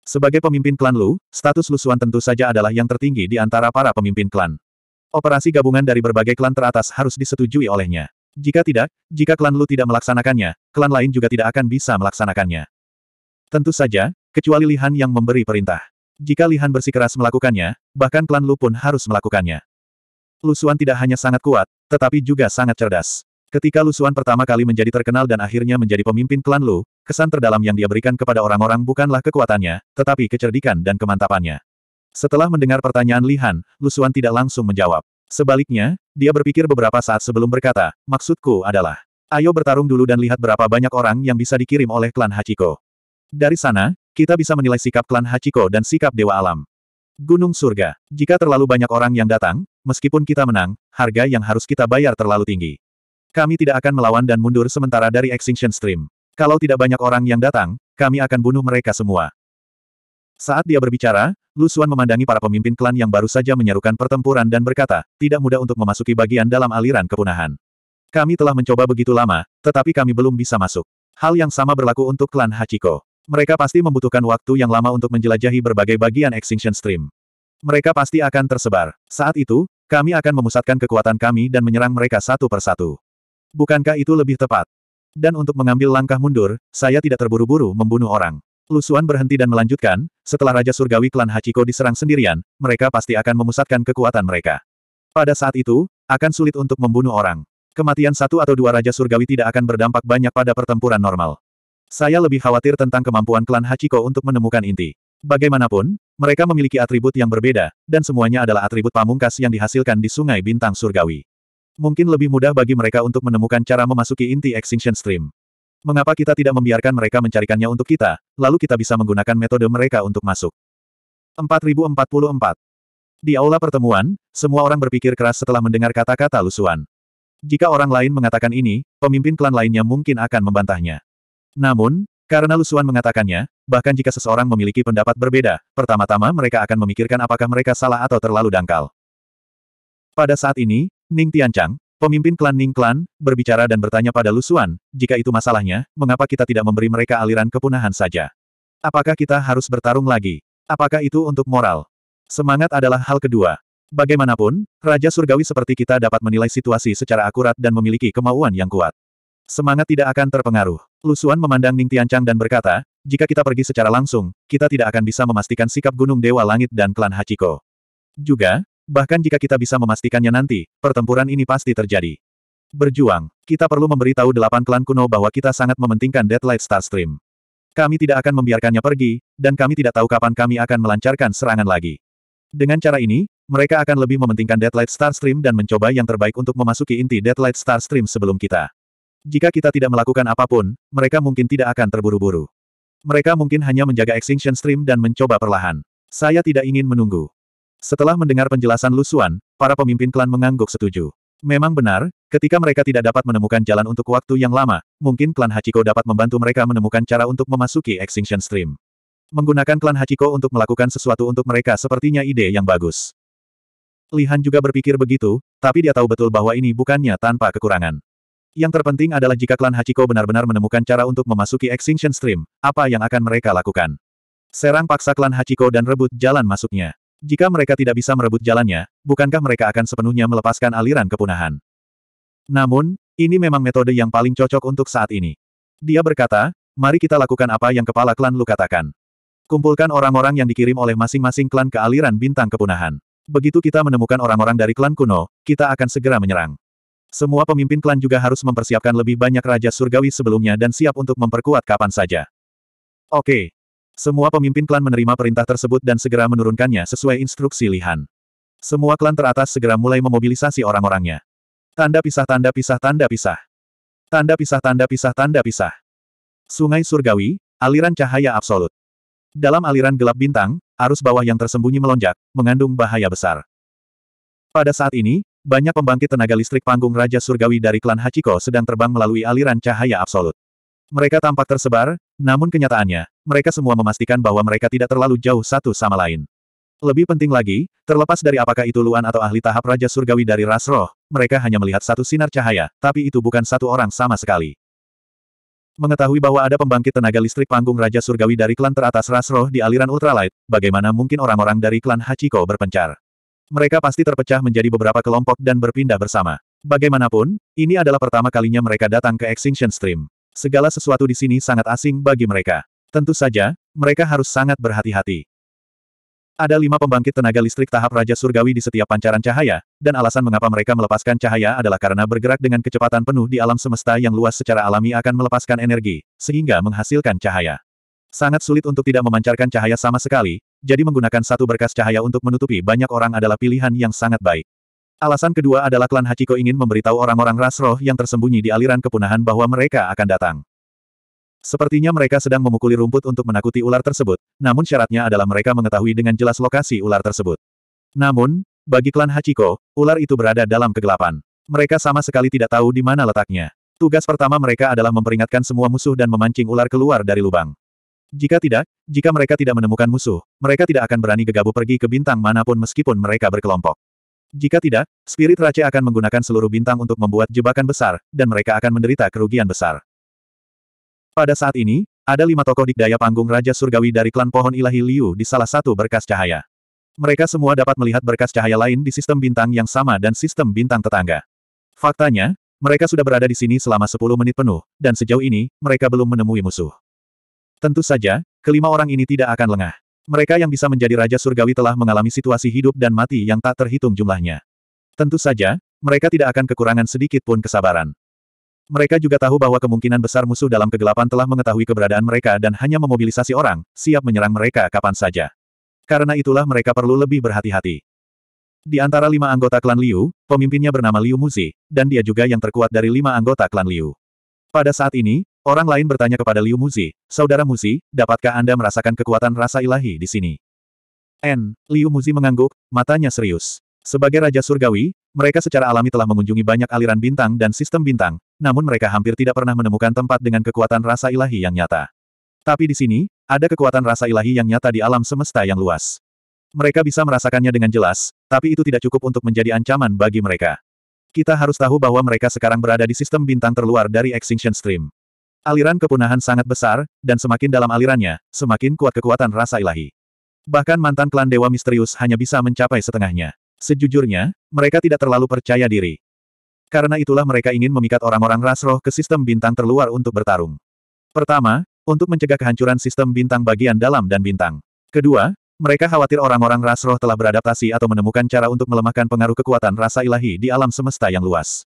Sebagai pemimpin klan Lu, status Lu Lusuan tentu saja adalah yang tertinggi di antara para pemimpin klan. Operasi gabungan dari berbagai klan teratas harus disetujui olehnya. Jika tidak, jika klan Lu tidak melaksanakannya, klan lain juga tidak akan bisa melaksanakannya. Tentu saja, kecuali Lihan yang memberi perintah. Jika Lihan bersikeras melakukannya, bahkan klan Lu pun harus melakukannya. Lusuan tidak hanya sangat kuat, tetapi juga sangat cerdas. Ketika Lusuan pertama kali menjadi terkenal dan akhirnya menjadi pemimpin klan Lu, Kesan terdalam yang dia berikan kepada orang-orang bukanlah kekuatannya, tetapi kecerdikan dan kemantapannya. Setelah mendengar pertanyaan Lihan, Lusuan tidak langsung menjawab. Sebaliknya, dia berpikir beberapa saat sebelum berkata, maksudku adalah, ayo bertarung dulu dan lihat berapa banyak orang yang bisa dikirim oleh klan Hachiko. Dari sana, kita bisa menilai sikap klan Hachiko dan sikap Dewa Alam. Gunung Surga, jika terlalu banyak orang yang datang, meskipun kita menang, harga yang harus kita bayar terlalu tinggi. Kami tidak akan melawan dan mundur sementara dari Extinction Stream. Kalau tidak banyak orang yang datang, kami akan bunuh mereka semua. Saat dia berbicara, Lu Xuan memandangi para pemimpin klan yang baru saja menyerukan pertempuran dan berkata, tidak mudah untuk memasuki bagian dalam aliran kepunahan. Kami telah mencoba begitu lama, tetapi kami belum bisa masuk. Hal yang sama berlaku untuk klan Hachiko. Mereka pasti membutuhkan waktu yang lama untuk menjelajahi berbagai bagian Extinction Stream. Mereka pasti akan tersebar. Saat itu, kami akan memusatkan kekuatan kami dan menyerang mereka satu persatu. Bukankah itu lebih tepat? Dan untuk mengambil langkah mundur, saya tidak terburu-buru membunuh orang. Lusuan berhenti dan melanjutkan, setelah Raja Surgawi klan Hachiko diserang sendirian, mereka pasti akan memusatkan kekuatan mereka. Pada saat itu, akan sulit untuk membunuh orang. Kematian satu atau dua Raja Surgawi tidak akan berdampak banyak pada pertempuran normal. Saya lebih khawatir tentang kemampuan klan Hachiko untuk menemukan inti. Bagaimanapun, mereka memiliki atribut yang berbeda, dan semuanya adalah atribut pamungkas yang dihasilkan di Sungai Bintang Surgawi. Mungkin lebih mudah bagi mereka untuk menemukan cara memasuki inti Extinction Stream. Mengapa kita tidak membiarkan mereka mencarikannya untuk kita, lalu kita bisa menggunakan metode mereka untuk masuk. 4044 Di aula pertemuan, semua orang berpikir keras setelah mendengar kata-kata lusuan. Jika orang lain mengatakan ini, pemimpin klan lainnya mungkin akan membantahnya. Namun, karena lusuan mengatakannya, bahkan jika seseorang memiliki pendapat berbeda, pertama-tama mereka akan memikirkan apakah mereka salah atau terlalu dangkal. Pada saat ini, Ning Tianchang, pemimpin klan Ning Klan, berbicara dan bertanya pada Lusuan, jika itu masalahnya, mengapa kita tidak memberi mereka aliran kepunahan saja? Apakah kita harus bertarung lagi? Apakah itu untuk moral? Semangat adalah hal kedua. Bagaimanapun, Raja Surgawi seperti kita dapat menilai situasi secara akurat dan memiliki kemauan yang kuat. Semangat tidak akan terpengaruh. Lusuan memandang Ning Tianchang dan berkata, jika kita pergi secara langsung, kita tidak akan bisa memastikan sikap Gunung Dewa Langit dan klan Hachiko. Juga, Bahkan jika kita bisa memastikannya nanti, pertempuran ini pasti terjadi. Berjuang, kita perlu memberitahu delapan klan kuno bahwa kita sangat mementingkan Deadlight Starstream. Kami tidak akan membiarkannya pergi, dan kami tidak tahu kapan kami akan melancarkan serangan lagi. Dengan cara ini, mereka akan lebih mementingkan Deadlight Starstream dan mencoba yang terbaik untuk memasuki inti Deadlight Starstream sebelum kita. Jika kita tidak melakukan apapun, mereka mungkin tidak akan terburu-buru. Mereka mungkin hanya menjaga Extinction Stream dan mencoba perlahan. Saya tidak ingin menunggu. Setelah mendengar penjelasan Lusuan, para pemimpin klan mengangguk setuju. Memang benar, ketika mereka tidak dapat menemukan jalan untuk waktu yang lama, mungkin klan Hachiko dapat membantu mereka menemukan cara untuk memasuki Extinction Stream. Menggunakan klan Hachiko untuk melakukan sesuatu untuk mereka sepertinya ide yang bagus. Lihan juga berpikir begitu, tapi dia tahu betul bahwa ini bukannya tanpa kekurangan. Yang terpenting adalah jika klan Hachiko benar-benar menemukan cara untuk memasuki Extinction Stream, apa yang akan mereka lakukan. Serang paksa klan Hachiko dan rebut jalan masuknya. Jika mereka tidak bisa merebut jalannya, bukankah mereka akan sepenuhnya melepaskan aliran kepunahan? Namun, ini memang metode yang paling cocok untuk saat ini. Dia berkata, mari kita lakukan apa yang kepala klan Lu katakan. Kumpulkan orang-orang yang dikirim oleh masing-masing klan ke aliran bintang kepunahan. Begitu kita menemukan orang-orang dari klan kuno, kita akan segera menyerang. Semua pemimpin klan juga harus mempersiapkan lebih banyak raja surgawi sebelumnya dan siap untuk memperkuat kapan saja. Oke, semua pemimpin klan menerima perintah tersebut dan segera menurunkannya sesuai instruksi Lihan. Semua klan teratas segera mulai memobilisasi orang-orangnya. Tanda pisah tanda pisah tanda pisah. Tanda pisah tanda pisah tanda pisah. Sungai Surgawi, aliran cahaya absolut. Dalam aliran gelap bintang, arus bawah yang tersembunyi melonjak, mengandung bahaya besar. Pada saat ini, banyak pembangkit tenaga listrik panggung Raja Surgawi dari klan Hachiko sedang terbang melalui aliran cahaya absolut. Mereka tampak tersebar, namun kenyataannya, mereka semua memastikan bahwa mereka tidak terlalu jauh satu sama lain. Lebih penting lagi, terlepas dari apakah itu Luan atau ahli tahap Raja Surgawi dari Ras Roh, mereka hanya melihat satu sinar cahaya, tapi itu bukan satu orang sama sekali. Mengetahui bahwa ada pembangkit tenaga listrik panggung Raja Surgawi dari klan teratas Ras Roh di aliran ultralight, bagaimana mungkin orang-orang dari klan Hachiko berpencar? Mereka pasti terpecah menjadi beberapa kelompok dan berpindah bersama. Bagaimanapun, ini adalah pertama kalinya mereka datang ke Extinction Stream. Segala sesuatu di sini sangat asing bagi mereka. Tentu saja, mereka harus sangat berhati-hati. Ada lima pembangkit tenaga listrik tahap Raja Surgawi di setiap pancaran cahaya, dan alasan mengapa mereka melepaskan cahaya adalah karena bergerak dengan kecepatan penuh di alam semesta yang luas secara alami akan melepaskan energi, sehingga menghasilkan cahaya. Sangat sulit untuk tidak memancarkan cahaya sama sekali, jadi menggunakan satu berkas cahaya untuk menutupi banyak orang adalah pilihan yang sangat baik. Alasan kedua adalah klan Hachiko ingin memberitahu orang-orang ras roh yang tersembunyi di aliran kepunahan bahwa mereka akan datang. Sepertinya mereka sedang memukuli rumput untuk menakuti ular tersebut, namun syaratnya adalah mereka mengetahui dengan jelas lokasi ular tersebut. Namun, bagi klan Hachiko, ular itu berada dalam kegelapan. Mereka sama sekali tidak tahu di mana letaknya. Tugas pertama mereka adalah memperingatkan semua musuh dan memancing ular keluar dari lubang. Jika tidak, jika mereka tidak menemukan musuh, mereka tidak akan berani gegabah pergi ke bintang manapun meskipun mereka berkelompok. Jika tidak, Spirit Race akan menggunakan seluruh bintang untuk membuat jebakan besar, dan mereka akan menderita kerugian besar. Pada saat ini, ada lima tokoh dikdaya panggung Raja Surgawi dari klan pohon ilahi Liu di salah satu berkas cahaya. Mereka semua dapat melihat berkas cahaya lain di sistem bintang yang sama dan sistem bintang tetangga. Faktanya, mereka sudah berada di sini selama 10 menit penuh, dan sejauh ini, mereka belum menemui musuh. Tentu saja, kelima orang ini tidak akan lengah. Mereka yang bisa menjadi Raja Surgawi telah mengalami situasi hidup dan mati yang tak terhitung jumlahnya. Tentu saja, mereka tidak akan kekurangan sedikit pun kesabaran. Mereka juga tahu bahwa kemungkinan besar musuh dalam kegelapan telah mengetahui keberadaan mereka dan hanya memobilisasi orang, siap menyerang mereka kapan saja. Karena itulah mereka perlu lebih berhati-hati. Di antara lima anggota klan Liu, pemimpinnya bernama Liu Muzi, dan dia juga yang terkuat dari lima anggota klan Liu. Pada saat ini, orang lain bertanya kepada Liu Muzi, Saudara Muzi, dapatkah Anda merasakan kekuatan rasa ilahi di sini? N. Liu Muzi mengangguk, matanya serius. Sebagai Raja Surgawi, mereka secara alami telah mengunjungi banyak aliran bintang dan sistem bintang, namun mereka hampir tidak pernah menemukan tempat dengan kekuatan rasa ilahi yang nyata. Tapi di sini, ada kekuatan rasa ilahi yang nyata di alam semesta yang luas. Mereka bisa merasakannya dengan jelas, tapi itu tidak cukup untuk menjadi ancaman bagi mereka. Kita harus tahu bahwa mereka sekarang berada di sistem bintang terluar dari Extinction Stream. Aliran kepunahan sangat besar, dan semakin dalam alirannya, semakin kuat kekuatan rasa ilahi. Bahkan mantan klan Dewa Misterius hanya bisa mencapai setengahnya. Sejujurnya, mereka tidak terlalu percaya diri. Karena itulah mereka ingin memikat orang-orang ras roh ke sistem bintang terluar untuk bertarung. Pertama, untuk mencegah kehancuran sistem bintang bagian dalam dan bintang. Kedua, mereka khawatir orang-orang ras roh telah beradaptasi atau menemukan cara untuk melemahkan pengaruh kekuatan rasa ilahi di alam semesta yang luas.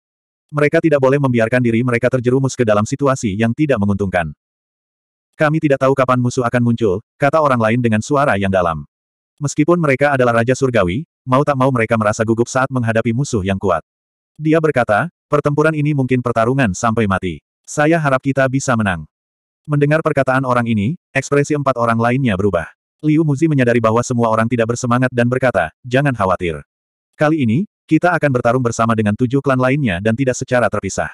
Mereka tidak boleh membiarkan diri mereka terjerumus ke dalam situasi yang tidak menguntungkan. Kami tidak tahu kapan musuh akan muncul, kata orang lain dengan suara yang dalam. Meskipun mereka adalah Raja Surgawi, mau tak mau mereka merasa gugup saat menghadapi musuh yang kuat. Dia berkata, pertempuran ini mungkin pertarungan sampai mati. Saya harap kita bisa menang. Mendengar perkataan orang ini, ekspresi empat orang lainnya berubah. Liu Muzi menyadari bahwa semua orang tidak bersemangat dan berkata, jangan khawatir. Kali ini, kita akan bertarung bersama dengan tujuh klan lainnya dan tidak secara terpisah.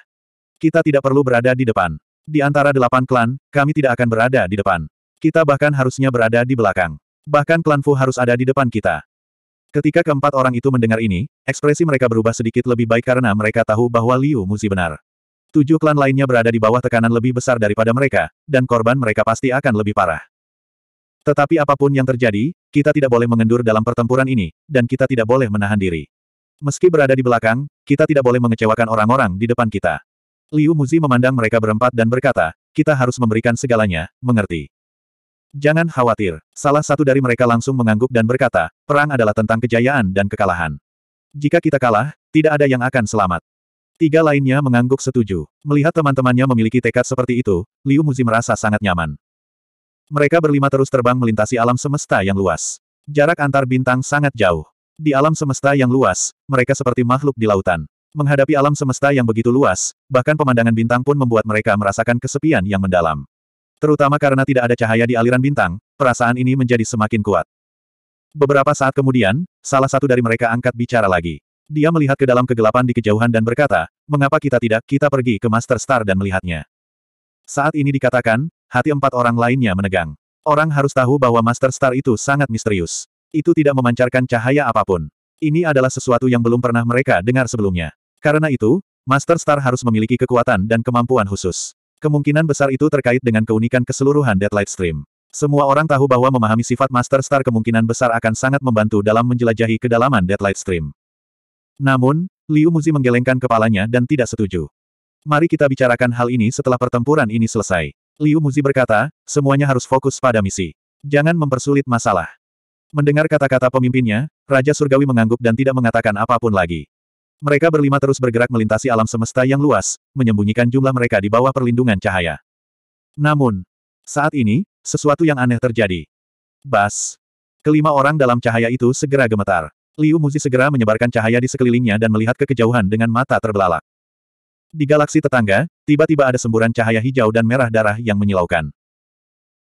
Kita tidak perlu berada di depan. Di antara delapan klan, kami tidak akan berada di depan. Kita bahkan harusnya berada di belakang. Bahkan klan Fu harus ada di depan kita. Ketika keempat orang itu mendengar ini, ekspresi mereka berubah sedikit lebih baik karena mereka tahu bahwa Liu Muzi benar. Tujuh klan lainnya berada di bawah tekanan lebih besar daripada mereka, dan korban mereka pasti akan lebih parah. Tetapi apapun yang terjadi, kita tidak boleh mengendur dalam pertempuran ini, dan kita tidak boleh menahan diri. Meski berada di belakang, kita tidak boleh mengecewakan orang-orang di depan kita. Liu Muzi memandang mereka berempat dan berkata, kita harus memberikan segalanya, mengerti. Jangan khawatir, salah satu dari mereka langsung mengangguk dan berkata, perang adalah tentang kejayaan dan kekalahan. Jika kita kalah, tidak ada yang akan selamat. Tiga lainnya mengangguk setuju. Melihat teman-temannya memiliki tekad seperti itu, Liu Muzi merasa sangat nyaman. Mereka berlima terus terbang melintasi alam semesta yang luas. Jarak antar bintang sangat jauh. Di alam semesta yang luas, mereka seperti makhluk di lautan. Menghadapi alam semesta yang begitu luas, bahkan pemandangan bintang pun membuat mereka merasakan kesepian yang mendalam. Terutama karena tidak ada cahaya di aliran bintang, perasaan ini menjadi semakin kuat. Beberapa saat kemudian, salah satu dari mereka angkat bicara lagi. Dia melihat ke dalam kegelapan di kejauhan dan berkata, mengapa kita tidak, kita pergi ke Master Star dan melihatnya. Saat ini dikatakan, hati empat orang lainnya menegang. Orang harus tahu bahwa Master Star itu sangat misterius. Itu tidak memancarkan cahaya apapun. Ini adalah sesuatu yang belum pernah mereka dengar sebelumnya. Karena itu, Master Star harus memiliki kekuatan dan kemampuan khusus. Kemungkinan besar itu terkait dengan keunikan keseluruhan Deadlight Stream. Semua orang tahu bahwa memahami sifat Master Star kemungkinan besar akan sangat membantu dalam menjelajahi kedalaman Deadlight Stream. Namun, Liu Muzi menggelengkan kepalanya dan tidak setuju. Mari kita bicarakan hal ini setelah pertempuran ini selesai. Liu Muzi berkata, semuanya harus fokus pada misi. Jangan mempersulit masalah. Mendengar kata-kata pemimpinnya, Raja Surgawi mengangguk dan tidak mengatakan apapun lagi. Mereka berlima terus bergerak melintasi alam semesta yang luas, menyembunyikan jumlah mereka di bawah perlindungan cahaya. Namun, saat ini, sesuatu yang aneh terjadi. Bas! Kelima orang dalam cahaya itu segera gemetar. Liu Muzi segera menyebarkan cahaya di sekelilingnya dan melihat ke kejauhan dengan mata terbelalak. Di galaksi tetangga, tiba-tiba ada semburan cahaya hijau dan merah darah yang menyilaukan.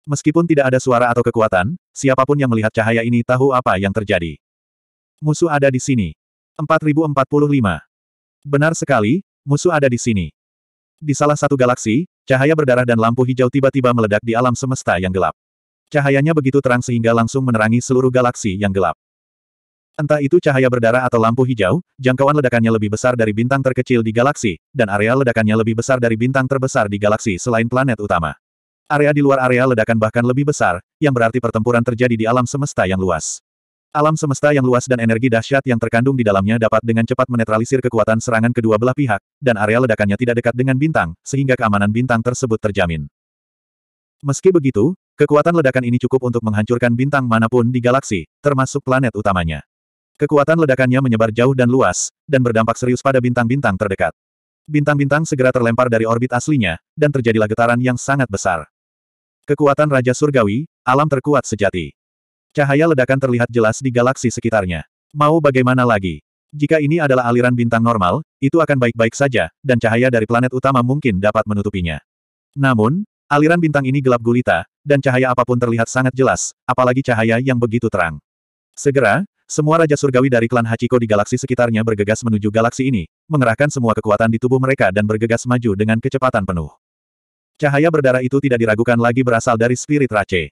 Meskipun tidak ada suara atau kekuatan, siapapun yang melihat cahaya ini tahu apa yang terjadi. Musuh ada di sini. 4045. Benar sekali, musuh ada di sini. Di salah satu galaksi, cahaya berdarah dan lampu hijau tiba-tiba meledak di alam semesta yang gelap. Cahayanya begitu terang sehingga langsung menerangi seluruh galaksi yang gelap. Entah itu cahaya berdarah atau lampu hijau, jangkauan ledakannya lebih besar dari bintang terkecil di galaksi, dan area ledakannya lebih besar dari bintang terbesar di galaksi selain planet utama. Area di luar area ledakan bahkan lebih besar, yang berarti pertempuran terjadi di alam semesta yang luas. Alam semesta yang luas dan energi dahsyat yang terkandung di dalamnya dapat dengan cepat menetralisir kekuatan serangan kedua belah pihak, dan area ledakannya tidak dekat dengan bintang, sehingga keamanan bintang tersebut terjamin. Meski begitu, kekuatan ledakan ini cukup untuk menghancurkan bintang manapun di galaksi, termasuk planet utamanya. Kekuatan ledakannya menyebar jauh dan luas, dan berdampak serius pada bintang-bintang terdekat. Bintang-bintang segera terlempar dari orbit aslinya, dan terjadilah getaran yang sangat besar. Kekuatan Raja Surgawi, alam terkuat sejati. Cahaya ledakan terlihat jelas di galaksi sekitarnya. Mau bagaimana lagi? Jika ini adalah aliran bintang normal, itu akan baik-baik saja, dan cahaya dari planet utama mungkin dapat menutupinya. Namun, aliran bintang ini gelap gulita, dan cahaya apapun terlihat sangat jelas, apalagi cahaya yang begitu terang. Segera, semua Raja Surgawi dari klan Hachiko di galaksi sekitarnya bergegas menuju galaksi ini, mengerahkan semua kekuatan di tubuh mereka dan bergegas maju dengan kecepatan penuh. Cahaya berdarah itu tidak diragukan lagi berasal dari spirit Rache.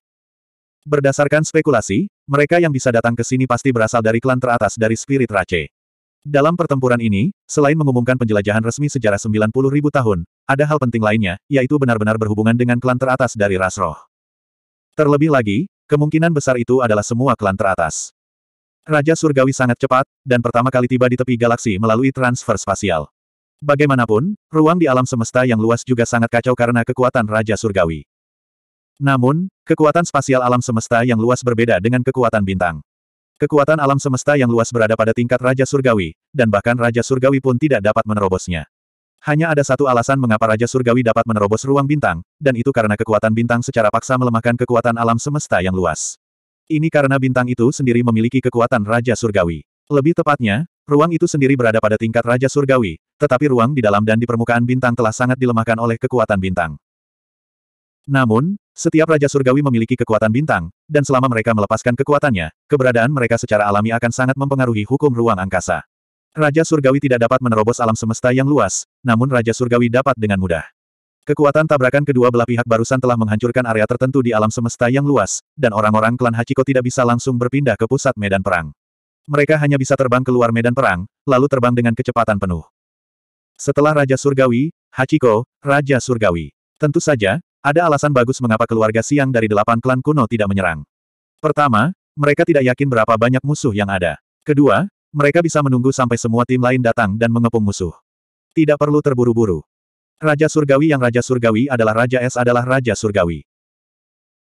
Berdasarkan spekulasi, mereka yang bisa datang ke sini pasti berasal dari klan teratas dari Spirit Rache. Dalam pertempuran ini, selain mengumumkan penjelajahan resmi sejarah 90 ribu tahun, ada hal penting lainnya, yaitu benar-benar berhubungan dengan klan teratas dari ras roh. Terlebih lagi, kemungkinan besar itu adalah semua klan teratas. Raja Surgawi sangat cepat, dan pertama kali tiba di tepi galaksi melalui transfer spasial. Bagaimanapun, ruang di alam semesta yang luas juga sangat kacau karena kekuatan Raja Surgawi. Namun, kekuatan spasial alam semesta yang luas berbeda dengan kekuatan bintang. Kekuatan alam semesta yang luas berada pada tingkat Raja Surgawi, dan bahkan Raja Surgawi pun tidak dapat menerobosnya. Hanya ada satu alasan mengapa Raja Surgawi dapat menerobos ruang bintang, dan itu karena kekuatan bintang secara paksa melemahkan kekuatan alam semesta yang luas. Ini karena bintang itu sendiri memiliki kekuatan Raja Surgawi. Lebih tepatnya, ruang itu sendiri berada pada tingkat Raja Surgawi, tetapi ruang di dalam dan di permukaan bintang telah sangat dilemahkan oleh kekuatan bintang. Namun, setiap Raja Surgawi memiliki kekuatan bintang, dan selama mereka melepaskan kekuatannya, keberadaan mereka secara alami akan sangat mempengaruhi hukum ruang angkasa. Raja Surgawi tidak dapat menerobos alam semesta yang luas, namun Raja Surgawi dapat dengan mudah. Kekuatan tabrakan kedua belah pihak barusan telah menghancurkan area tertentu di alam semesta yang luas, dan orang-orang klan Hachiko tidak bisa langsung berpindah ke pusat medan perang. Mereka hanya bisa terbang keluar medan perang, lalu terbang dengan kecepatan penuh. Setelah Raja Surgawi, Hachiko, Raja Surgawi. Tentu saja, ada alasan bagus mengapa keluarga siang dari delapan klan kuno tidak menyerang. Pertama, mereka tidak yakin berapa banyak musuh yang ada. Kedua, mereka bisa menunggu sampai semua tim lain datang dan mengepung musuh. Tidak perlu terburu-buru. Raja Surgawi yang Raja Surgawi adalah Raja Es adalah Raja Surgawi.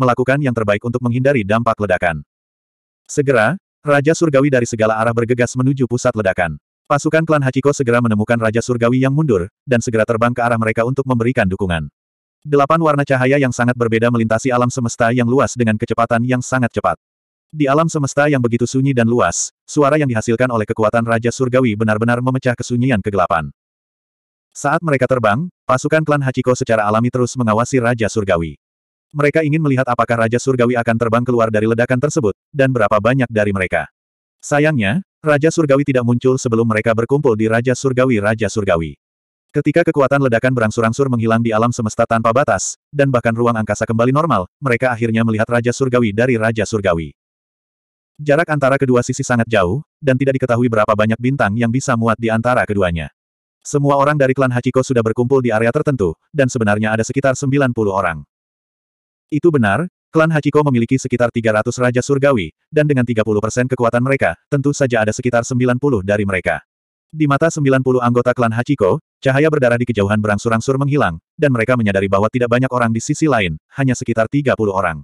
melakukan yang terbaik untuk menghindari dampak ledakan. Segera, Raja Surgawi dari segala arah bergegas menuju pusat ledakan. Pasukan klan Hachiko segera menemukan Raja Surgawi yang mundur, dan segera terbang ke arah mereka untuk memberikan dukungan. Delapan warna cahaya yang sangat berbeda melintasi alam semesta yang luas dengan kecepatan yang sangat cepat. Di alam semesta yang begitu sunyi dan luas, suara yang dihasilkan oleh kekuatan Raja Surgawi benar-benar memecah kesunyian kegelapan. Saat mereka terbang, pasukan klan Hachiko secara alami terus mengawasi Raja Surgawi. Mereka ingin melihat apakah Raja Surgawi akan terbang keluar dari ledakan tersebut, dan berapa banyak dari mereka. Sayangnya, Raja Surgawi tidak muncul sebelum mereka berkumpul di Raja Surgawi Raja Surgawi. Ketika kekuatan ledakan berangsur-angsur menghilang di alam semesta tanpa batas, dan bahkan ruang angkasa kembali normal, mereka akhirnya melihat Raja Surgawi dari Raja Surgawi. Jarak antara kedua sisi sangat jauh, dan tidak diketahui berapa banyak bintang yang bisa muat di antara keduanya. Semua orang dari klan Hachiko sudah berkumpul di area tertentu, dan sebenarnya ada sekitar 90 orang. Itu benar, klan Hachiko memiliki sekitar 300 Raja Surgawi, dan dengan 30% kekuatan mereka, tentu saja ada sekitar 90 dari mereka. Di mata 90 anggota klan Hachiko, cahaya berdarah di kejauhan berangsur-angsur menghilang, dan mereka menyadari bahwa tidak banyak orang di sisi lain, hanya sekitar 30 orang.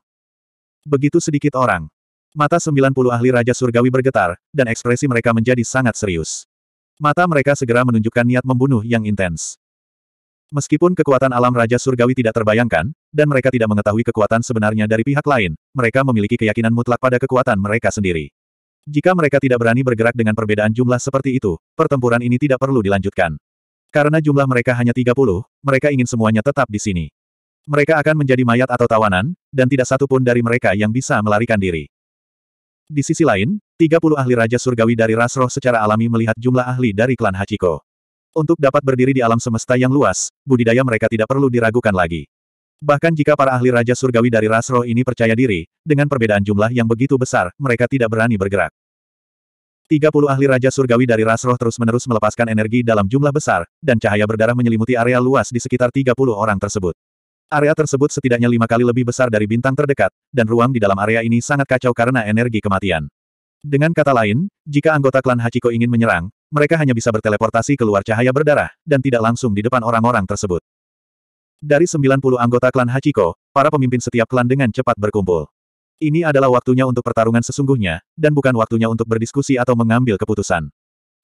Begitu sedikit orang. Mata 90 ahli Raja Surgawi bergetar, dan ekspresi mereka menjadi sangat serius. Mata mereka segera menunjukkan niat membunuh yang intens. Meskipun kekuatan alam Raja Surgawi tidak terbayangkan, dan mereka tidak mengetahui kekuatan sebenarnya dari pihak lain, mereka memiliki keyakinan mutlak pada kekuatan mereka sendiri. Jika mereka tidak berani bergerak dengan perbedaan jumlah seperti itu, pertempuran ini tidak perlu dilanjutkan. Karena jumlah mereka hanya 30, mereka ingin semuanya tetap di sini. Mereka akan menjadi mayat atau tawanan, dan tidak satu pun dari mereka yang bisa melarikan diri. Di sisi lain, 30 ahli Raja Surgawi dari Rasroh secara alami melihat jumlah ahli dari klan Hachiko. Untuk dapat berdiri di alam semesta yang luas, budidaya mereka tidak perlu diragukan lagi. Bahkan jika para ahli Raja Surgawi dari ras ini percaya diri, dengan perbedaan jumlah yang begitu besar, mereka tidak berani bergerak. 30 ahli Raja Surgawi dari ras terus-menerus melepaskan energi dalam jumlah besar, dan cahaya berdarah menyelimuti area luas di sekitar 30 orang tersebut. Area tersebut setidaknya lima kali lebih besar dari bintang terdekat, dan ruang di dalam area ini sangat kacau karena energi kematian. Dengan kata lain, jika anggota klan Hachiko ingin menyerang, mereka hanya bisa berteleportasi keluar cahaya berdarah, dan tidak langsung di depan orang-orang tersebut. Dari 90 anggota klan Hachiko, para pemimpin setiap klan dengan cepat berkumpul. Ini adalah waktunya untuk pertarungan sesungguhnya, dan bukan waktunya untuk berdiskusi atau mengambil keputusan.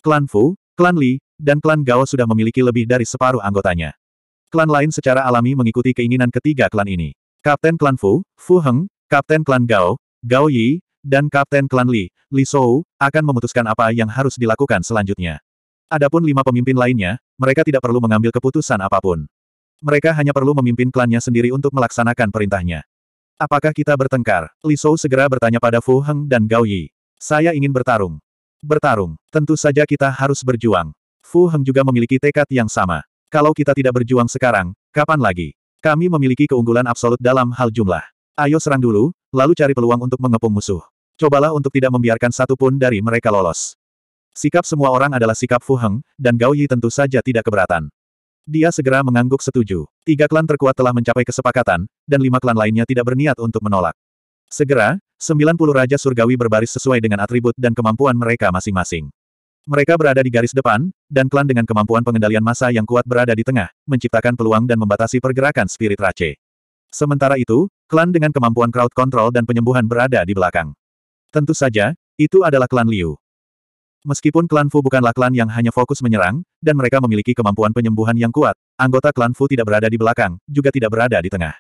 Klan Fu, Klan Li, dan Klan Gao sudah memiliki lebih dari separuh anggotanya. Klan lain secara alami mengikuti keinginan ketiga klan ini. Kapten Klan Fu, Fu Heng, Kapten Klan Gao, Gao Yi, dan Kapten Klan Li, Li Shou, akan memutuskan apa yang harus dilakukan selanjutnya. Adapun lima pemimpin lainnya, mereka tidak perlu mengambil keputusan apapun. Mereka hanya perlu memimpin klannya sendiri untuk melaksanakan perintahnya. Apakah kita bertengkar? Li Shou segera bertanya pada Fu Heng dan Gao Yi. Saya ingin bertarung. Bertarung, tentu saja kita harus berjuang. Fu Heng juga memiliki tekad yang sama. Kalau kita tidak berjuang sekarang, kapan lagi? Kami memiliki keunggulan absolut dalam hal jumlah. Ayo serang dulu, lalu cari peluang untuk mengepung musuh. Cobalah untuk tidak membiarkan satu pun dari mereka lolos. Sikap semua orang adalah sikap fuheng, dan Gao Yi tentu saja tidak keberatan. Dia segera mengangguk setuju. Tiga klan terkuat telah mencapai kesepakatan, dan lima klan lainnya tidak berniat untuk menolak. Segera, 90 Raja Surgawi berbaris sesuai dengan atribut dan kemampuan mereka masing-masing. Mereka berada di garis depan, dan klan dengan kemampuan pengendalian massa yang kuat berada di tengah, menciptakan peluang dan membatasi pergerakan spirit race. Sementara itu, klan dengan kemampuan crowd control dan penyembuhan berada di belakang. Tentu saja, itu adalah klan Liu. Meskipun klan Fu bukanlah klan yang hanya fokus menyerang, dan mereka memiliki kemampuan penyembuhan yang kuat, anggota klan Fu tidak berada di belakang, juga tidak berada di tengah.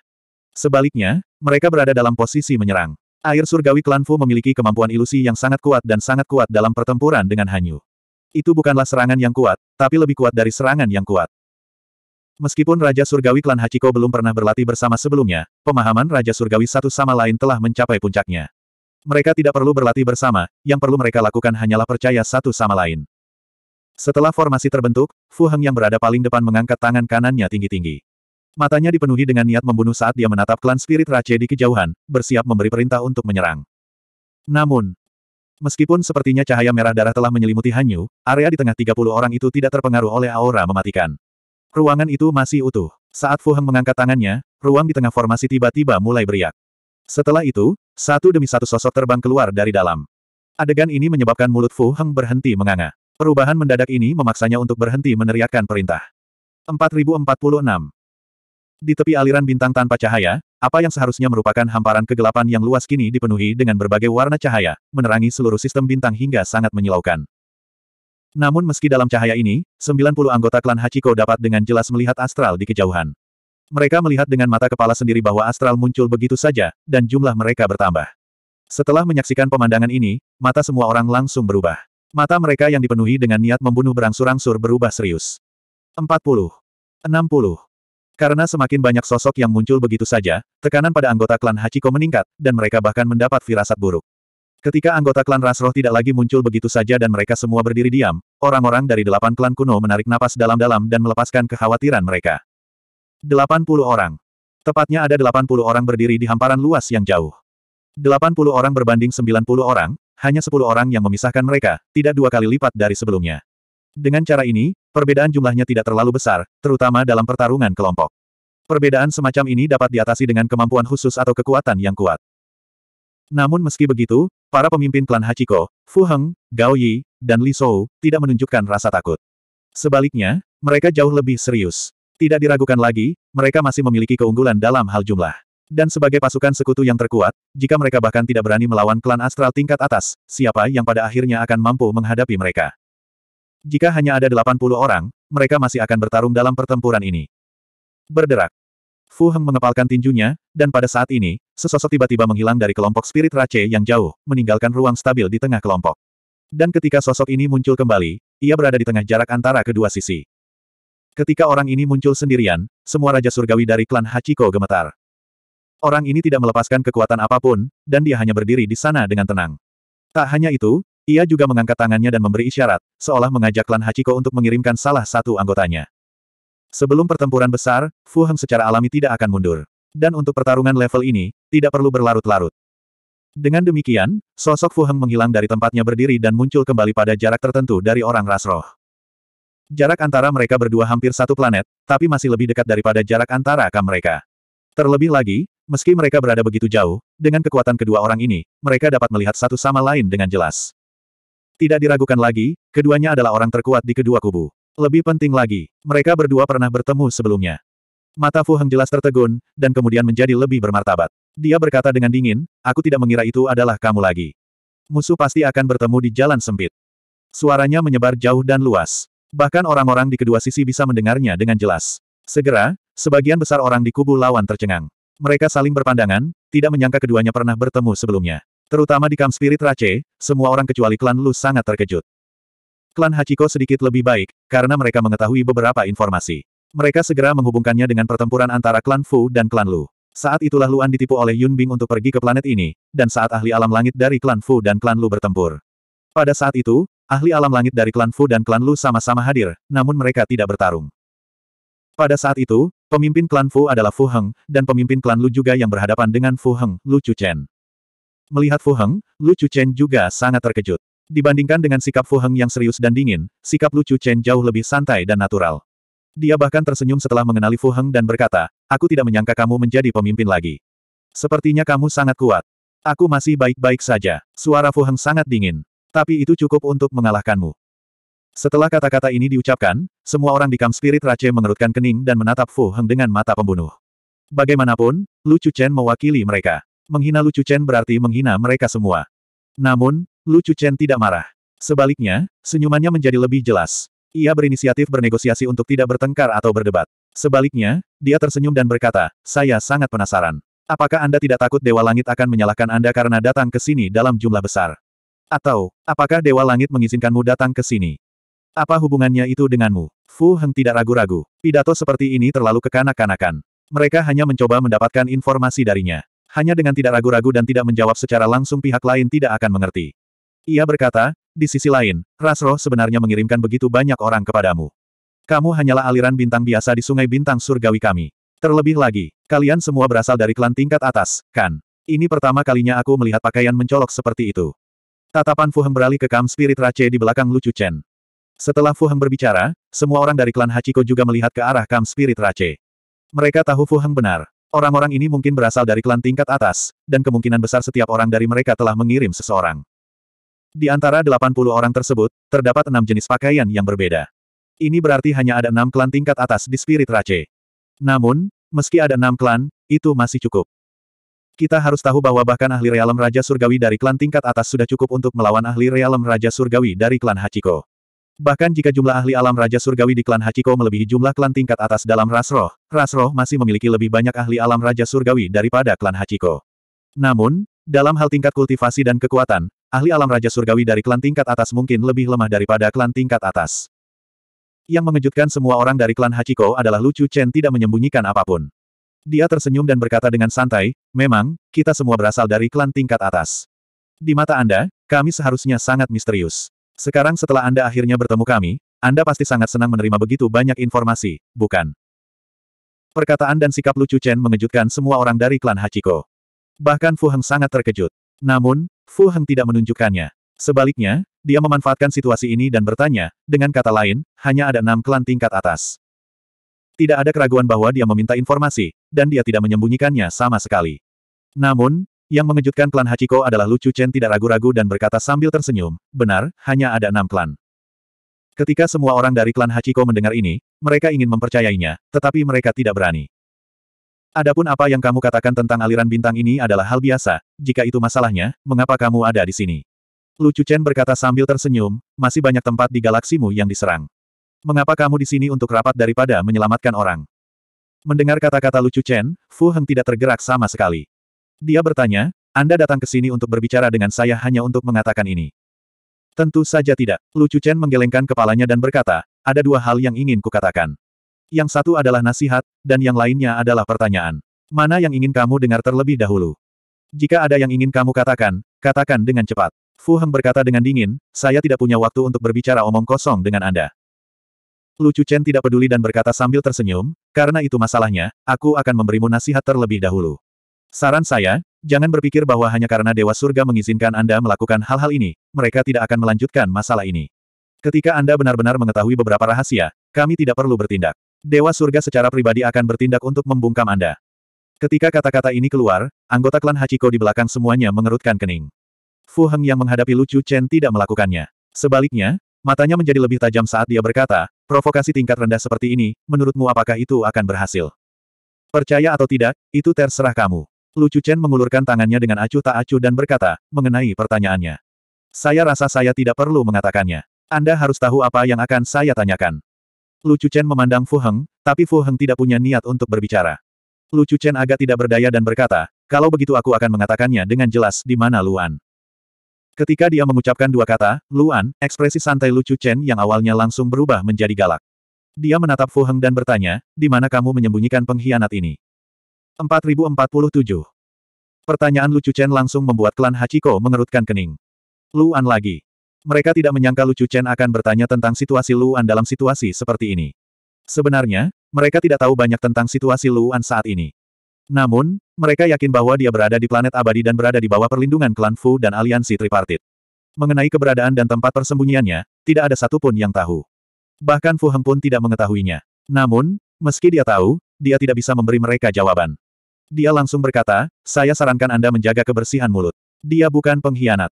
Sebaliknya, mereka berada dalam posisi menyerang. Air surgawi klan Fu memiliki kemampuan ilusi yang sangat kuat dan sangat kuat dalam pertempuran dengan Hanyu. Itu bukanlah serangan yang kuat, tapi lebih kuat dari serangan yang kuat. Meskipun Raja Surgawi klan Hachiko belum pernah berlatih bersama sebelumnya, pemahaman Raja Surgawi satu sama lain telah mencapai puncaknya. Mereka tidak perlu berlatih bersama, yang perlu mereka lakukan hanyalah percaya satu sama lain. Setelah formasi terbentuk, Fu Heng yang berada paling depan mengangkat tangan kanannya tinggi-tinggi. Matanya dipenuhi dengan niat membunuh saat dia menatap klan Spirit Rache di kejauhan, bersiap memberi perintah untuk menyerang. Namun, meskipun sepertinya cahaya merah darah telah menyelimuti Hanyu, area di tengah 30 orang itu tidak terpengaruh oleh aura mematikan. Ruangan itu masih utuh. Saat Fu Heng mengangkat tangannya, ruang di tengah formasi tiba-tiba mulai beriak. Setelah itu, satu demi satu sosok terbang keluar dari dalam. Adegan ini menyebabkan mulut Fu Heng berhenti menganga. Perubahan mendadak ini memaksanya untuk berhenti meneriakkan perintah. 4046 Di tepi aliran bintang tanpa cahaya, apa yang seharusnya merupakan hamparan kegelapan yang luas kini dipenuhi dengan berbagai warna cahaya, menerangi seluruh sistem bintang hingga sangat menyilaukan. Namun meski dalam cahaya ini, 90 anggota klan Hachiko dapat dengan jelas melihat astral di kejauhan. Mereka melihat dengan mata kepala sendiri bahwa astral muncul begitu saja, dan jumlah mereka bertambah. Setelah menyaksikan pemandangan ini, mata semua orang langsung berubah. Mata mereka yang dipenuhi dengan niat membunuh berangsur-angsur berubah serius. 40. 60. Karena semakin banyak sosok yang muncul begitu saja, tekanan pada anggota klan Hachiko meningkat, dan mereka bahkan mendapat firasat buruk. Ketika anggota klan Rasroh tidak lagi muncul begitu saja dan mereka semua berdiri diam, orang-orang dari delapan klan kuno menarik napas dalam-dalam dan melepaskan kekhawatiran mereka. 80 orang. Tepatnya ada 80 orang berdiri di hamparan luas yang jauh. 80 orang berbanding 90 orang, hanya 10 orang yang memisahkan mereka, tidak dua kali lipat dari sebelumnya. Dengan cara ini, perbedaan jumlahnya tidak terlalu besar, terutama dalam pertarungan kelompok. Perbedaan semacam ini dapat diatasi dengan kemampuan khusus atau kekuatan yang kuat. Namun meski begitu, para pemimpin klan Hachiko, Fu Heng, Gao Yi, dan Li Shou, tidak menunjukkan rasa takut. Sebaliknya, mereka jauh lebih serius. Tidak diragukan lagi, mereka masih memiliki keunggulan dalam hal jumlah. Dan sebagai pasukan sekutu yang terkuat, jika mereka bahkan tidak berani melawan klan astral tingkat atas, siapa yang pada akhirnya akan mampu menghadapi mereka? Jika hanya ada 80 orang, mereka masih akan bertarung dalam pertempuran ini. Berderak. Fu Heng mengepalkan tinjunya, dan pada saat ini, sesosok tiba-tiba menghilang dari kelompok spirit Rache yang jauh, meninggalkan ruang stabil di tengah kelompok. Dan ketika sosok ini muncul kembali, ia berada di tengah jarak antara kedua sisi. Ketika orang ini muncul sendirian, semua Raja Surgawi dari klan Hachiko gemetar. Orang ini tidak melepaskan kekuatan apapun, dan dia hanya berdiri di sana dengan tenang. Tak hanya itu, ia juga mengangkat tangannya dan memberi isyarat, seolah mengajak klan Hachiko untuk mengirimkan salah satu anggotanya. Sebelum pertempuran besar, Fu Heng secara alami tidak akan mundur. Dan untuk pertarungan level ini, tidak perlu berlarut-larut. Dengan demikian, sosok Fu Heng menghilang dari tempatnya berdiri dan muncul kembali pada jarak tertentu dari orang Rasroh. Jarak antara mereka berdua hampir satu planet, tapi masih lebih dekat daripada jarak antara kam mereka. Terlebih lagi, meski mereka berada begitu jauh, dengan kekuatan kedua orang ini, mereka dapat melihat satu sama lain dengan jelas. Tidak diragukan lagi, keduanya adalah orang terkuat di kedua kubu. Lebih penting lagi, mereka berdua pernah bertemu sebelumnya. Mata Fu Heng jelas tertegun, dan kemudian menjadi lebih bermartabat. Dia berkata dengan dingin, aku tidak mengira itu adalah kamu lagi. Musuh pasti akan bertemu di jalan sempit. Suaranya menyebar jauh dan luas. Bahkan orang-orang di kedua sisi bisa mendengarnya dengan jelas. Segera, sebagian besar orang di kubu lawan tercengang. Mereka saling berpandangan, tidak menyangka keduanya pernah bertemu sebelumnya. Terutama di kamp spirit Race, semua orang kecuali klan Lu sangat terkejut. Klan Hachiko sedikit lebih baik, karena mereka mengetahui beberapa informasi. Mereka segera menghubungkannya dengan pertempuran antara klan Fu dan klan Lu. Saat itulah Luan ditipu oleh Yun Bing untuk pergi ke planet ini, dan saat ahli alam langit dari klan Fu dan klan Lu bertempur. Pada saat itu, Ahli alam langit dari klan Fu dan klan Lu sama-sama hadir, namun mereka tidak bertarung. Pada saat itu, pemimpin klan Fu adalah Fu Heng, dan pemimpin klan Lu juga yang berhadapan dengan Fu Heng, Lu Chu Chen. Melihat Fu Heng, Lu Chu Chen juga sangat terkejut. Dibandingkan dengan sikap Fu Heng yang serius dan dingin, sikap Lu Chu Chen jauh lebih santai dan natural. Dia bahkan tersenyum setelah mengenali Fu Heng dan berkata, aku tidak menyangka kamu menjadi pemimpin lagi. Sepertinya kamu sangat kuat. Aku masih baik-baik saja. Suara Fu Heng sangat dingin. Tapi itu cukup untuk mengalahkanmu. Setelah kata-kata ini diucapkan, semua orang di kamp spirit Rache mengerutkan kening dan menatap Fu Heng dengan mata pembunuh. Bagaimanapun, Lu Chen mewakili mereka. Menghina Lu Chen berarti menghina mereka semua. Namun, Lu Chen tidak marah. Sebaliknya, senyumannya menjadi lebih jelas. Ia berinisiatif bernegosiasi untuk tidak bertengkar atau berdebat. Sebaliknya, dia tersenyum dan berkata, saya sangat penasaran. Apakah Anda tidak takut Dewa Langit akan menyalahkan Anda karena datang ke sini dalam jumlah besar? Atau, apakah Dewa Langit mengizinkanmu datang ke sini? Apa hubungannya itu denganmu? Fu Heng tidak ragu-ragu. Pidato seperti ini terlalu kekanak-kanakan. Mereka hanya mencoba mendapatkan informasi darinya. Hanya dengan tidak ragu-ragu dan tidak menjawab secara langsung pihak lain tidak akan mengerti. Ia berkata, di sisi lain, Rasroh sebenarnya mengirimkan begitu banyak orang kepadamu. Kamu hanyalah aliran bintang biasa di sungai bintang surgawi kami. Terlebih lagi, kalian semua berasal dari klan tingkat atas, kan? Ini pertama kalinya aku melihat pakaian mencolok seperti itu. Tatapan Fu Fuhem beralih ke Kam Spirit Rache di belakang Lucu Chen. Setelah Fu Fuhem berbicara, semua orang dari klan Hachiko juga melihat ke arah Kam Spirit Rache. Mereka tahu Fu Fuhem benar. Orang-orang ini mungkin berasal dari klan tingkat atas, dan kemungkinan besar setiap orang dari mereka telah mengirim seseorang. Di antara 80 orang tersebut, terdapat enam jenis pakaian yang berbeda. Ini berarti hanya ada enam klan tingkat atas di Spirit Rache. Namun, meski ada enam klan, itu masih cukup. Kita harus tahu bahwa bahkan ahli realem Raja Surgawi dari klan tingkat atas sudah cukup untuk melawan ahli realem Raja Surgawi dari klan Hachiko. Bahkan jika jumlah ahli alam Raja Surgawi di klan Hachiko melebihi jumlah klan tingkat atas dalam Rasroh, Rasroh masih memiliki lebih banyak ahli alam Raja Surgawi daripada klan Hachiko. Namun, dalam hal tingkat kultivasi dan kekuatan, ahli alam Raja Surgawi dari klan tingkat atas mungkin lebih lemah daripada klan tingkat atas. Yang mengejutkan semua orang dari klan Hachiko adalah Lucu Chen tidak menyembunyikan apapun. Dia tersenyum dan berkata dengan santai, memang, kita semua berasal dari klan tingkat atas. Di mata Anda, kami seharusnya sangat misterius. Sekarang setelah Anda akhirnya bertemu kami, Anda pasti sangat senang menerima begitu banyak informasi, bukan? Perkataan dan sikap lucu Chen mengejutkan semua orang dari klan Hachiko. Bahkan Fu Heng sangat terkejut. Namun, Fu Heng tidak menunjukkannya. Sebaliknya, dia memanfaatkan situasi ini dan bertanya, dengan kata lain, hanya ada enam klan tingkat atas. Tidak ada keraguan bahwa dia meminta informasi, dan dia tidak menyembunyikannya sama sekali. Namun, yang mengejutkan klan Hachiko adalah Lucu Chen tidak ragu-ragu dan berkata sambil tersenyum, benar, hanya ada enam klan. Ketika semua orang dari klan Hachiko mendengar ini, mereka ingin mempercayainya, tetapi mereka tidak berani. Adapun apa yang kamu katakan tentang aliran bintang ini adalah hal biasa, jika itu masalahnya, mengapa kamu ada di sini? Lucu Chen berkata sambil tersenyum, masih banyak tempat di galaksimu yang diserang. Mengapa kamu di sini untuk rapat daripada menyelamatkan orang? Mendengar kata-kata lucu Chen, Fu Heng tidak tergerak sama sekali. Dia bertanya, Anda datang ke sini untuk berbicara dengan saya hanya untuk mengatakan ini. Tentu saja tidak. Lucu Chen menggelengkan kepalanya dan berkata, ada dua hal yang ingin kukatakan. Yang satu adalah nasihat, dan yang lainnya adalah pertanyaan. Mana yang ingin kamu dengar terlebih dahulu? Jika ada yang ingin kamu katakan, katakan dengan cepat. Fu Heng berkata dengan dingin, saya tidak punya waktu untuk berbicara omong kosong dengan Anda. Lu Chen tidak peduli dan berkata sambil tersenyum, karena itu masalahnya, aku akan memberimu nasihat terlebih dahulu. Saran saya, jangan berpikir bahwa hanya karena Dewa Surga mengizinkan Anda melakukan hal-hal ini, mereka tidak akan melanjutkan masalah ini. Ketika Anda benar-benar mengetahui beberapa rahasia, kami tidak perlu bertindak. Dewa Surga secara pribadi akan bertindak untuk membungkam Anda. Ketika kata-kata ini keluar, anggota klan Hachiko di belakang semuanya mengerutkan kening. Fu Heng yang menghadapi Lu Chen tidak melakukannya. Sebaliknya, matanya menjadi lebih tajam saat dia berkata, Provokasi tingkat rendah seperti ini, menurutmu apakah itu akan berhasil? Percaya atau tidak, itu terserah kamu. Lu Chen mengulurkan tangannya dengan acuh tak acuh dan berkata, mengenai pertanyaannya. Saya rasa saya tidak perlu mengatakannya. Anda harus tahu apa yang akan saya tanyakan. Lu Chen memandang Fu Heng, tapi Fu Heng tidak punya niat untuk berbicara. Lu Chen agak tidak berdaya dan berkata, kalau begitu aku akan mengatakannya dengan jelas di mana Luan. Ketika dia mengucapkan dua kata, Luan, ekspresi santai lucu Chen yang awalnya langsung berubah menjadi galak. Dia menatap Fu Heng dan bertanya, di mana kamu menyembunyikan pengkhianat ini? 4047. Pertanyaan lucu Chen langsung membuat klan Hachiko mengerutkan kening. Luan lagi. Mereka tidak menyangka Lucu Chen akan bertanya tentang situasi Luan dalam situasi seperti ini. Sebenarnya, mereka tidak tahu banyak tentang situasi Luan saat ini. Namun, mereka yakin bahwa dia berada di planet abadi dan berada di bawah perlindungan klan Fu dan aliansi tripartit. Mengenai keberadaan dan tempat persembunyiannya, tidak ada satupun yang tahu. Bahkan Fu Heng pun tidak mengetahuinya. Namun, meski dia tahu, dia tidak bisa memberi mereka jawaban. Dia langsung berkata, saya sarankan Anda menjaga kebersihan mulut. Dia bukan pengkhianat.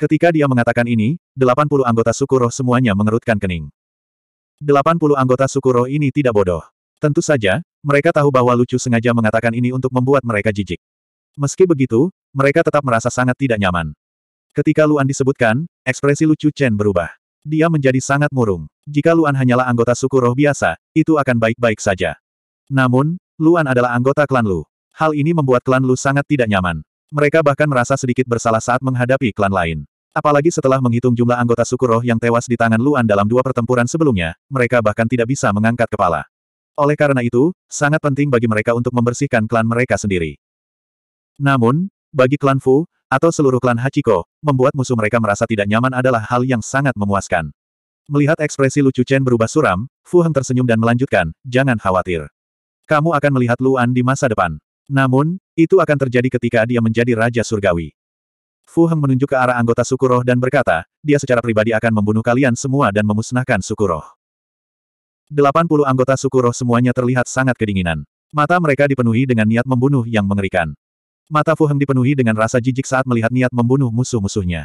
Ketika dia mengatakan ini, 80 anggota suku roh semuanya mengerutkan kening. 80 anggota suku roh ini tidak bodoh. Tentu saja, mereka tahu bahwa Lucu sengaja mengatakan ini untuk membuat mereka jijik. Meski begitu, mereka tetap merasa sangat tidak nyaman. Ketika Luan disebutkan, ekspresi Lucu Chen berubah. Dia menjadi sangat murung. Jika Luan hanyalah anggota suku roh biasa, itu akan baik-baik saja. Namun, Luan adalah anggota klan Lu. Hal ini membuat klan Lu sangat tidak nyaman. Mereka bahkan merasa sedikit bersalah saat menghadapi klan lain. Apalagi setelah menghitung jumlah anggota suku roh yang tewas di tangan Luan dalam dua pertempuran sebelumnya, mereka bahkan tidak bisa mengangkat kepala. Oleh karena itu, sangat penting bagi mereka untuk membersihkan klan mereka sendiri. Namun, bagi klan Fu, atau seluruh klan Hachiko, membuat musuh mereka merasa tidak nyaman adalah hal yang sangat memuaskan. Melihat ekspresi lucu Chen berubah suram, Fu Heng tersenyum dan melanjutkan, jangan khawatir. Kamu akan melihat Luan di masa depan. Namun, itu akan terjadi ketika dia menjadi Raja Surgawi. Fu Heng menunjuk ke arah anggota suku dan berkata, dia secara pribadi akan membunuh kalian semua dan memusnahkan suku 80 anggota suku roh semuanya terlihat sangat kedinginan. Mata mereka dipenuhi dengan niat membunuh yang mengerikan. Mata Fu Heng dipenuhi dengan rasa jijik saat melihat niat membunuh musuh-musuhnya.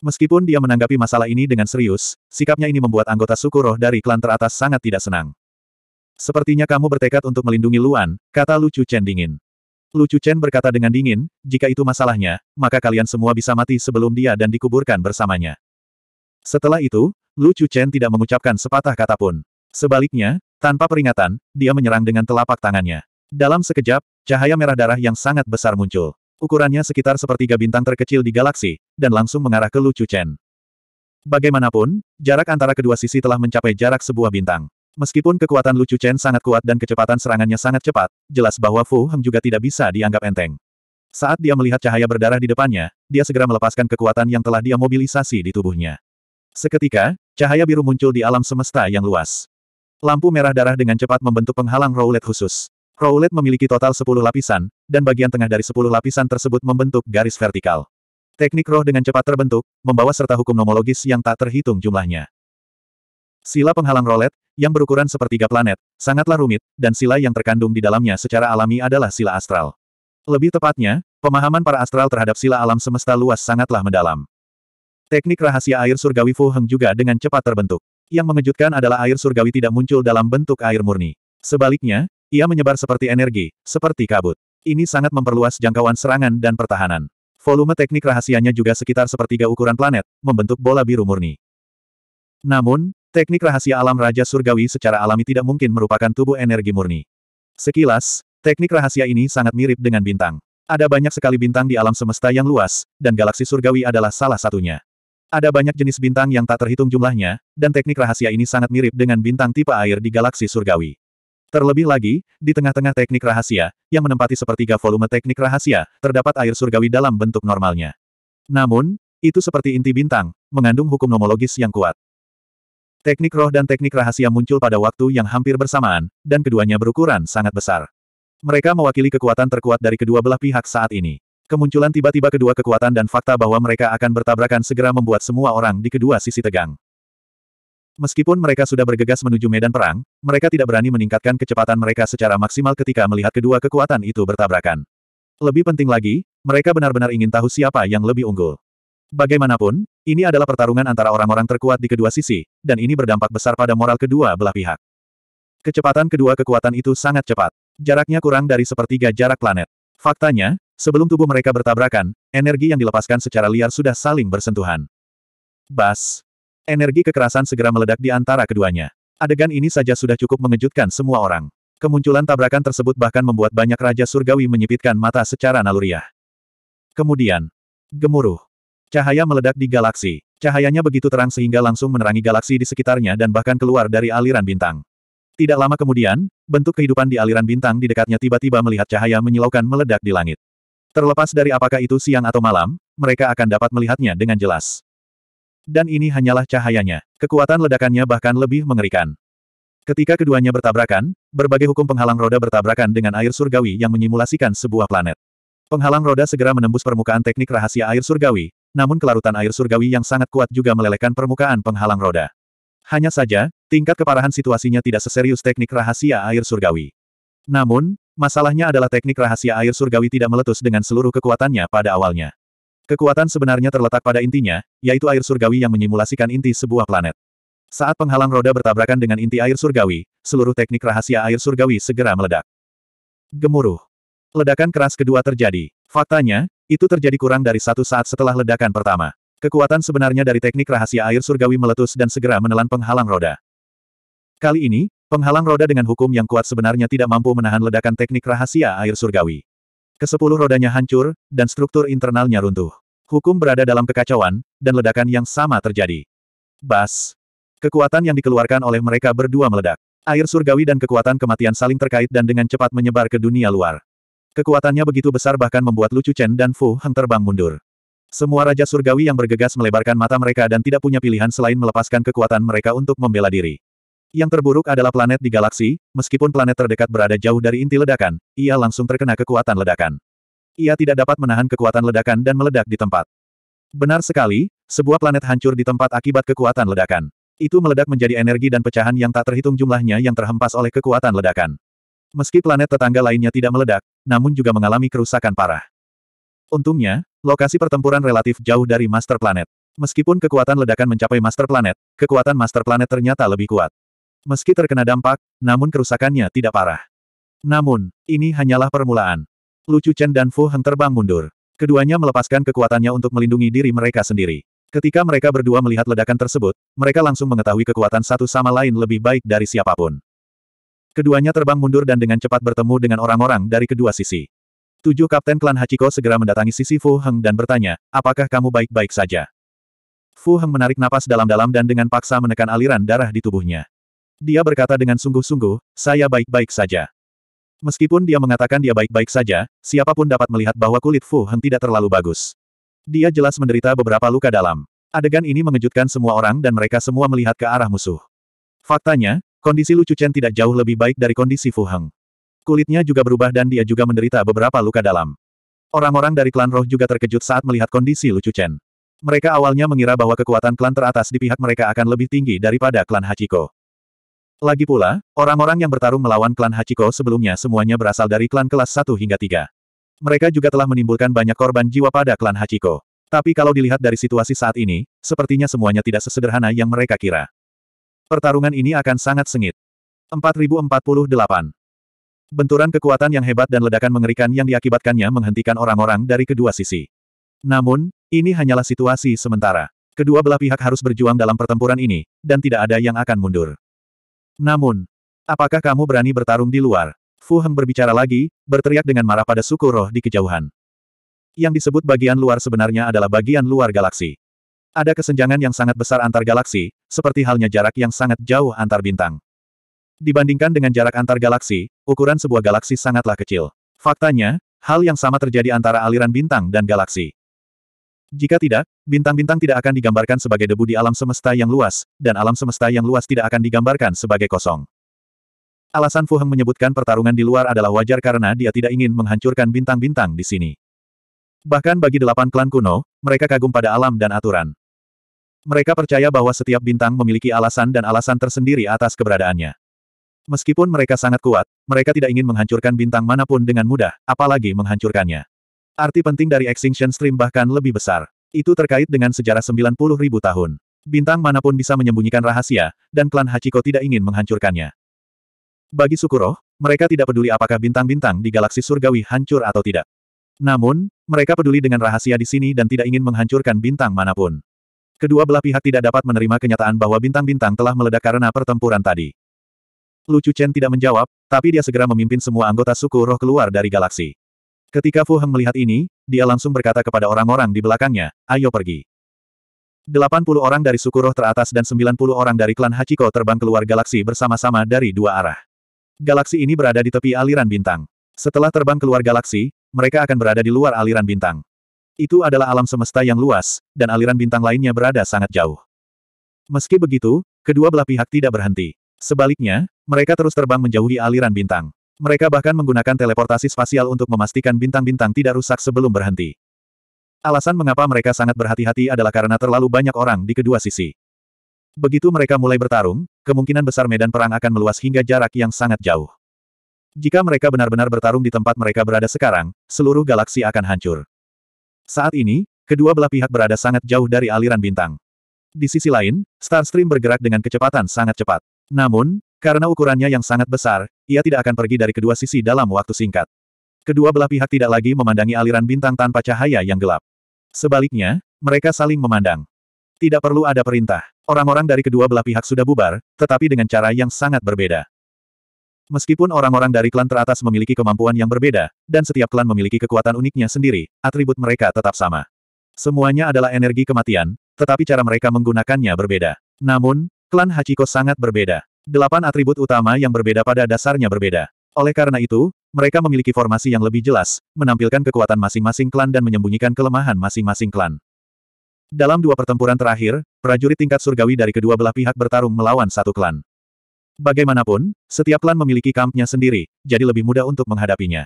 Meskipun dia menanggapi masalah ini dengan serius, sikapnya ini membuat anggota suku roh dari klan teratas sangat tidak senang. Sepertinya kamu bertekad untuk melindungi Luan, kata Lucu Chen dingin. Lucu Chen berkata dengan dingin, jika itu masalahnya, maka kalian semua bisa mati sebelum dia dan dikuburkan bersamanya. Setelah itu, Lucu Chen tidak mengucapkan sepatah kata pun. Sebaliknya, tanpa peringatan, dia menyerang dengan telapak tangannya. Dalam sekejap, cahaya merah darah yang sangat besar muncul. Ukurannya sekitar sepertiga bintang terkecil di galaksi, dan langsung mengarah ke Lu Chen. Bagaimanapun, jarak antara kedua sisi telah mencapai jarak sebuah bintang. Meskipun kekuatan Lu Chen sangat kuat dan kecepatan serangannya sangat cepat, jelas bahwa Fu Heng juga tidak bisa dianggap enteng. Saat dia melihat cahaya berdarah di depannya, dia segera melepaskan kekuatan yang telah dia mobilisasi di tubuhnya. Seketika, cahaya biru muncul di alam semesta yang luas. Lampu merah darah dengan cepat membentuk penghalang roulette khusus. Roulette memiliki total 10 lapisan, dan bagian tengah dari 10 lapisan tersebut membentuk garis vertikal. Teknik roh dengan cepat terbentuk, membawa serta hukum nomologis yang tak terhitung jumlahnya. Sila penghalang roulette, yang berukuran sepertiga planet, sangatlah rumit, dan sila yang terkandung di dalamnya secara alami adalah sila astral. Lebih tepatnya, pemahaman para astral terhadap sila alam semesta luas sangatlah mendalam. Teknik rahasia air surgawi Fu Heng juga dengan cepat terbentuk. Yang mengejutkan adalah air surgawi tidak muncul dalam bentuk air murni. Sebaliknya, ia menyebar seperti energi, seperti kabut. Ini sangat memperluas jangkauan serangan dan pertahanan. Volume teknik rahasianya juga sekitar sepertiga ukuran planet, membentuk bola biru murni. Namun, teknik rahasia alam Raja Surgawi secara alami tidak mungkin merupakan tubuh energi murni. Sekilas, teknik rahasia ini sangat mirip dengan bintang. Ada banyak sekali bintang di alam semesta yang luas, dan galaksi surgawi adalah salah satunya. Ada banyak jenis bintang yang tak terhitung jumlahnya, dan teknik rahasia ini sangat mirip dengan bintang tipe air di galaksi surgawi. Terlebih lagi, di tengah-tengah teknik rahasia, yang menempati sepertiga volume teknik rahasia, terdapat air surgawi dalam bentuk normalnya. Namun, itu seperti inti bintang, mengandung hukum nomologis yang kuat. Teknik roh dan teknik rahasia muncul pada waktu yang hampir bersamaan, dan keduanya berukuran sangat besar. Mereka mewakili kekuatan terkuat dari kedua belah pihak saat ini. Kemunculan tiba-tiba kedua kekuatan dan fakta bahwa mereka akan bertabrakan segera membuat semua orang di kedua sisi tegang. Meskipun mereka sudah bergegas menuju medan perang, mereka tidak berani meningkatkan kecepatan mereka secara maksimal ketika melihat kedua kekuatan itu bertabrakan. Lebih penting lagi, mereka benar-benar ingin tahu siapa yang lebih unggul. Bagaimanapun, ini adalah pertarungan antara orang-orang terkuat di kedua sisi, dan ini berdampak besar pada moral kedua belah pihak. Kecepatan kedua kekuatan itu sangat cepat. Jaraknya kurang dari sepertiga jarak planet. Faktanya, Sebelum tubuh mereka bertabrakan, energi yang dilepaskan secara liar sudah saling bersentuhan. Bas! Energi kekerasan segera meledak di antara keduanya. Adegan ini saja sudah cukup mengejutkan semua orang. Kemunculan tabrakan tersebut bahkan membuat banyak Raja Surgawi menyipitkan mata secara naluriah. Kemudian, gemuruh. Cahaya meledak di galaksi. Cahayanya begitu terang sehingga langsung menerangi galaksi di sekitarnya dan bahkan keluar dari aliran bintang. Tidak lama kemudian, bentuk kehidupan di aliran bintang di dekatnya tiba-tiba melihat cahaya menyilaukan meledak di langit. Terlepas dari apakah itu siang atau malam, mereka akan dapat melihatnya dengan jelas. Dan ini hanyalah cahayanya. Kekuatan ledakannya bahkan lebih mengerikan. Ketika keduanya bertabrakan, berbagai hukum penghalang roda bertabrakan dengan air surgawi yang menyimulasikan sebuah planet. Penghalang roda segera menembus permukaan teknik rahasia air surgawi, namun kelarutan air surgawi yang sangat kuat juga melelehkan permukaan penghalang roda. Hanya saja, tingkat keparahan situasinya tidak seserius teknik rahasia air surgawi. Namun, Masalahnya adalah teknik rahasia air surgawi tidak meletus dengan seluruh kekuatannya pada awalnya. Kekuatan sebenarnya terletak pada intinya, yaitu air surgawi yang menyimulasikan inti sebuah planet. Saat penghalang roda bertabrakan dengan inti air surgawi, seluruh teknik rahasia air surgawi segera meledak. Gemuruh. Ledakan keras kedua terjadi. Faktanya, itu terjadi kurang dari satu saat setelah ledakan pertama. Kekuatan sebenarnya dari teknik rahasia air surgawi meletus dan segera menelan penghalang roda. Kali ini, Penghalang roda dengan hukum yang kuat sebenarnya tidak mampu menahan ledakan teknik rahasia air surgawi. Kesepuluh rodanya hancur, dan struktur internalnya runtuh. Hukum berada dalam kekacauan, dan ledakan yang sama terjadi. Bas. Kekuatan yang dikeluarkan oleh mereka berdua meledak. Air surgawi dan kekuatan kematian saling terkait dan dengan cepat menyebar ke dunia luar. Kekuatannya begitu besar bahkan membuat Lu Chen dan Fu Heng terbang mundur. Semua Raja Surgawi yang bergegas melebarkan mata mereka dan tidak punya pilihan selain melepaskan kekuatan mereka untuk membela diri. Yang terburuk adalah planet di galaksi, meskipun planet terdekat berada jauh dari inti ledakan, ia langsung terkena kekuatan ledakan. Ia tidak dapat menahan kekuatan ledakan dan meledak di tempat. Benar sekali, sebuah planet hancur di tempat akibat kekuatan ledakan. Itu meledak menjadi energi dan pecahan yang tak terhitung jumlahnya yang terhempas oleh kekuatan ledakan. Meski planet tetangga lainnya tidak meledak, namun juga mengalami kerusakan parah. Untungnya, lokasi pertempuran relatif jauh dari Master Planet. Meskipun kekuatan ledakan mencapai Master Planet, kekuatan Master Planet ternyata lebih kuat. Meski terkena dampak, namun kerusakannya tidak parah. Namun, ini hanyalah permulaan. Lucu Chen dan Fu Heng terbang mundur. Keduanya melepaskan kekuatannya untuk melindungi diri mereka sendiri. Ketika mereka berdua melihat ledakan tersebut, mereka langsung mengetahui kekuatan satu sama lain lebih baik dari siapapun. Keduanya terbang mundur dan dengan cepat bertemu dengan orang-orang dari kedua sisi. Tujuh kapten klan Hachiko segera mendatangi sisi Fu Heng dan bertanya, apakah kamu baik-baik saja? Fu Heng menarik napas dalam-dalam dan dengan paksa menekan aliran darah di tubuhnya. Dia berkata dengan sungguh-sungguh, saya baik-baik saja. Meskipun dia mengatakan dia baik-baik saja, siapapun dapat melihat bahwa kulit Fu Heng tidak terlalu bagus. Dia jelas menderita beberapa luka dalam. Adegan ini mengejutkan semua orang dan mereka semua melihat ke arah musuh. Faktanya, kondisi Lu Chen tidak jauh lebih baik dari kondisi Fu Heng. Kulitnya juga berubah dan dia juga menderita beberapa luka dalam. Orang-orang dari klan roh juga terkejut saat melihat kondisi Lu Chen. Mereka awalnya mengira bahwa kekuatan klan teratas di pihak mereka akan lebih tinggi daripada klan Hachiko. Lagi pula, orang-orang yang bertarung melawan klan Hachiko sebelumnya semuanya berasal dari klan kelas 1 hingga 3. Mereka juga telah menimbulkan banyak korban jiwa pada klan Hachiko. Tapi kalau dilihat dari situasi saat ini, sepertinya semuanya tidak sesederhana yang mereka kira. Pertarungan ini akan sangat sengit. 4048. Benturan kekuatan yang hebat dan ledakan mengerikan yang diakibatkannya menghentikan orang-orang dari kedua sisi. Namun, ini hanyalah situasi sementara. Kedua belah pihak harus berjuang dalam pertempuran ini, dan tidak ada yang akan mundur. Namun, apakah kamu berani bertarung di luar? Fu Heng berbicara lagi, berteriak dengan marah pada suku roh di kejauhan. Yang disebut bagian luar sebenarnya adalah bagian luar galaksi. Ada kesenjangan yang sangat besar antar galaksi, seperti halnya jarak yang sangat jauh antar bintang. Dibandingkan dengan jarak antar galaksi, ukuran sebuah galaksi sangatlah kecil. Faktanya, hal yang sama terjadi antara aliran bintang dan galaksi. Jika tidak, bintang-bintang tidak akan digambarkan sebagai debu di alam semesta yang luas, dan alam semesta yang luas tidak akan digambarkan sebagai kosong. Alasan Fu Heng menyebutkan pertarungan di luar adalah wajar karena dia tidak ingin menghancurkan bintang-bintang di sini. Bahkan bagi delapan klan kuno, mereka kagum pada alam dan aturan. Mereka percaya bahwa setiap bintang memiliki alasan dan alasan tersendiri atas keberadaannya. Meskipun mereka sangat kuat, mereka tidak ingin menghancurkan bintang manapun dengan mudah, apalagi menghancurkannya. Arti penting dari Extinction Stream bahkan lebih besar. Itu terkait dengan sejarah 90 ribu tahun. Bintang manapun bisa menyembunyikan rahasia, dan klan Hachiko tidak ingin menghancurkannya. Bagi Sukuro, mereka tidak peduli apakah bintang-bintang di galaksi surgawi hancur atau tidak. Namun, mereka peduli dengan rahasia di sini dan tidak ingin menghancurkan bintang manapun. Kedua belah pihak tidak dapat menerima kenyataan bahwa bintang-bintang telah meledak karena pertempuran tadi. Lucu Chen tidak menjawab, tapi dia segera memimpin semua anggota suku roh keluar dari galaksi. Ketika Fu Heng melihat ini, dia langsung berkata kepada orang-orang di belakangnya, ayo pergi. 80 orang dari suku roh teratas dan 90 orang dari klan Hachiko terbang keluar galaksi bersama-sama dari dua arah. Galaksi ini berada di tepi aliran bintang. Setelah terbang keluar galaksi, mereka akan berada di luar aliran bintang. Itu adalah alam semesta yang luas, dan aliran bintang lainnya berada sangat jauh. Meski begitu, kedua belah pihak tidak berhenti. Sebaliknya, mereka terus terbang menjauhi aliran bintang. Mereka bahkan menggunakan teleportasi spasial untuk memastikan bintang-bintang tidak rusak sebelum berhenti. Alasan mengapa mereka sangat berhati-hati adalah karena terlalu banyak orang di kedua sisi. Begitu mereka mulai bertarung, kemungkinan besar medan perang akan meluas hingga jarak yang sangat jauh. Jika mereka benar-benar bertarung di tempat mereka berada sekarang, seluruh galaksi akan hancur. Saat ini, kedua belah pihak berada sangat jauh dari aliran bintang. Di sisi lain, Starstream bergerak dengan kecepatan sangat cepat. Namun, karena ukurannya yang sangat besar, ia tidak akan pergi dari kedua sisi dalam waktu singkat. Kedua belah pihak tidak lagi memandangi aliran bintang tanpa cahaya yang gelap. Sebaliknya, mereka saling memandang. Tidak perlu ada perintah. Orang-orang dari kedua belah pihak sudah bubar, tetapi dengan cara yang sangat berbeda. Meskipun orang-orang dari klan teratas memiliki kemampuan yang berbeda, dan setiap klan memiliki kekuatan uniknya sendiri, atribut mereka tetap sama. Semuanya adalah energi kematian, tetapi cara mereka menggunakannya berbeda. Namun, klan Hachiko sangat berbeda. Delapan atribut utama yang berbeda pada dasarnya berbeda. Oleh karena itu, mereka memiliki formasi yang lebih jelas, menampilkan kekuatan masing-masing klan dan menyembunyikan kelemahan masing-masing klan. Dalam dua pertempuran terakhir, prajurit tingkat surgawi dari kedua belah pihak bertarung melawan satu klan. Bagaimanapun, setiap klan memiliki kampnya sendiri, jadi lebih mudah untuk menghadapinya.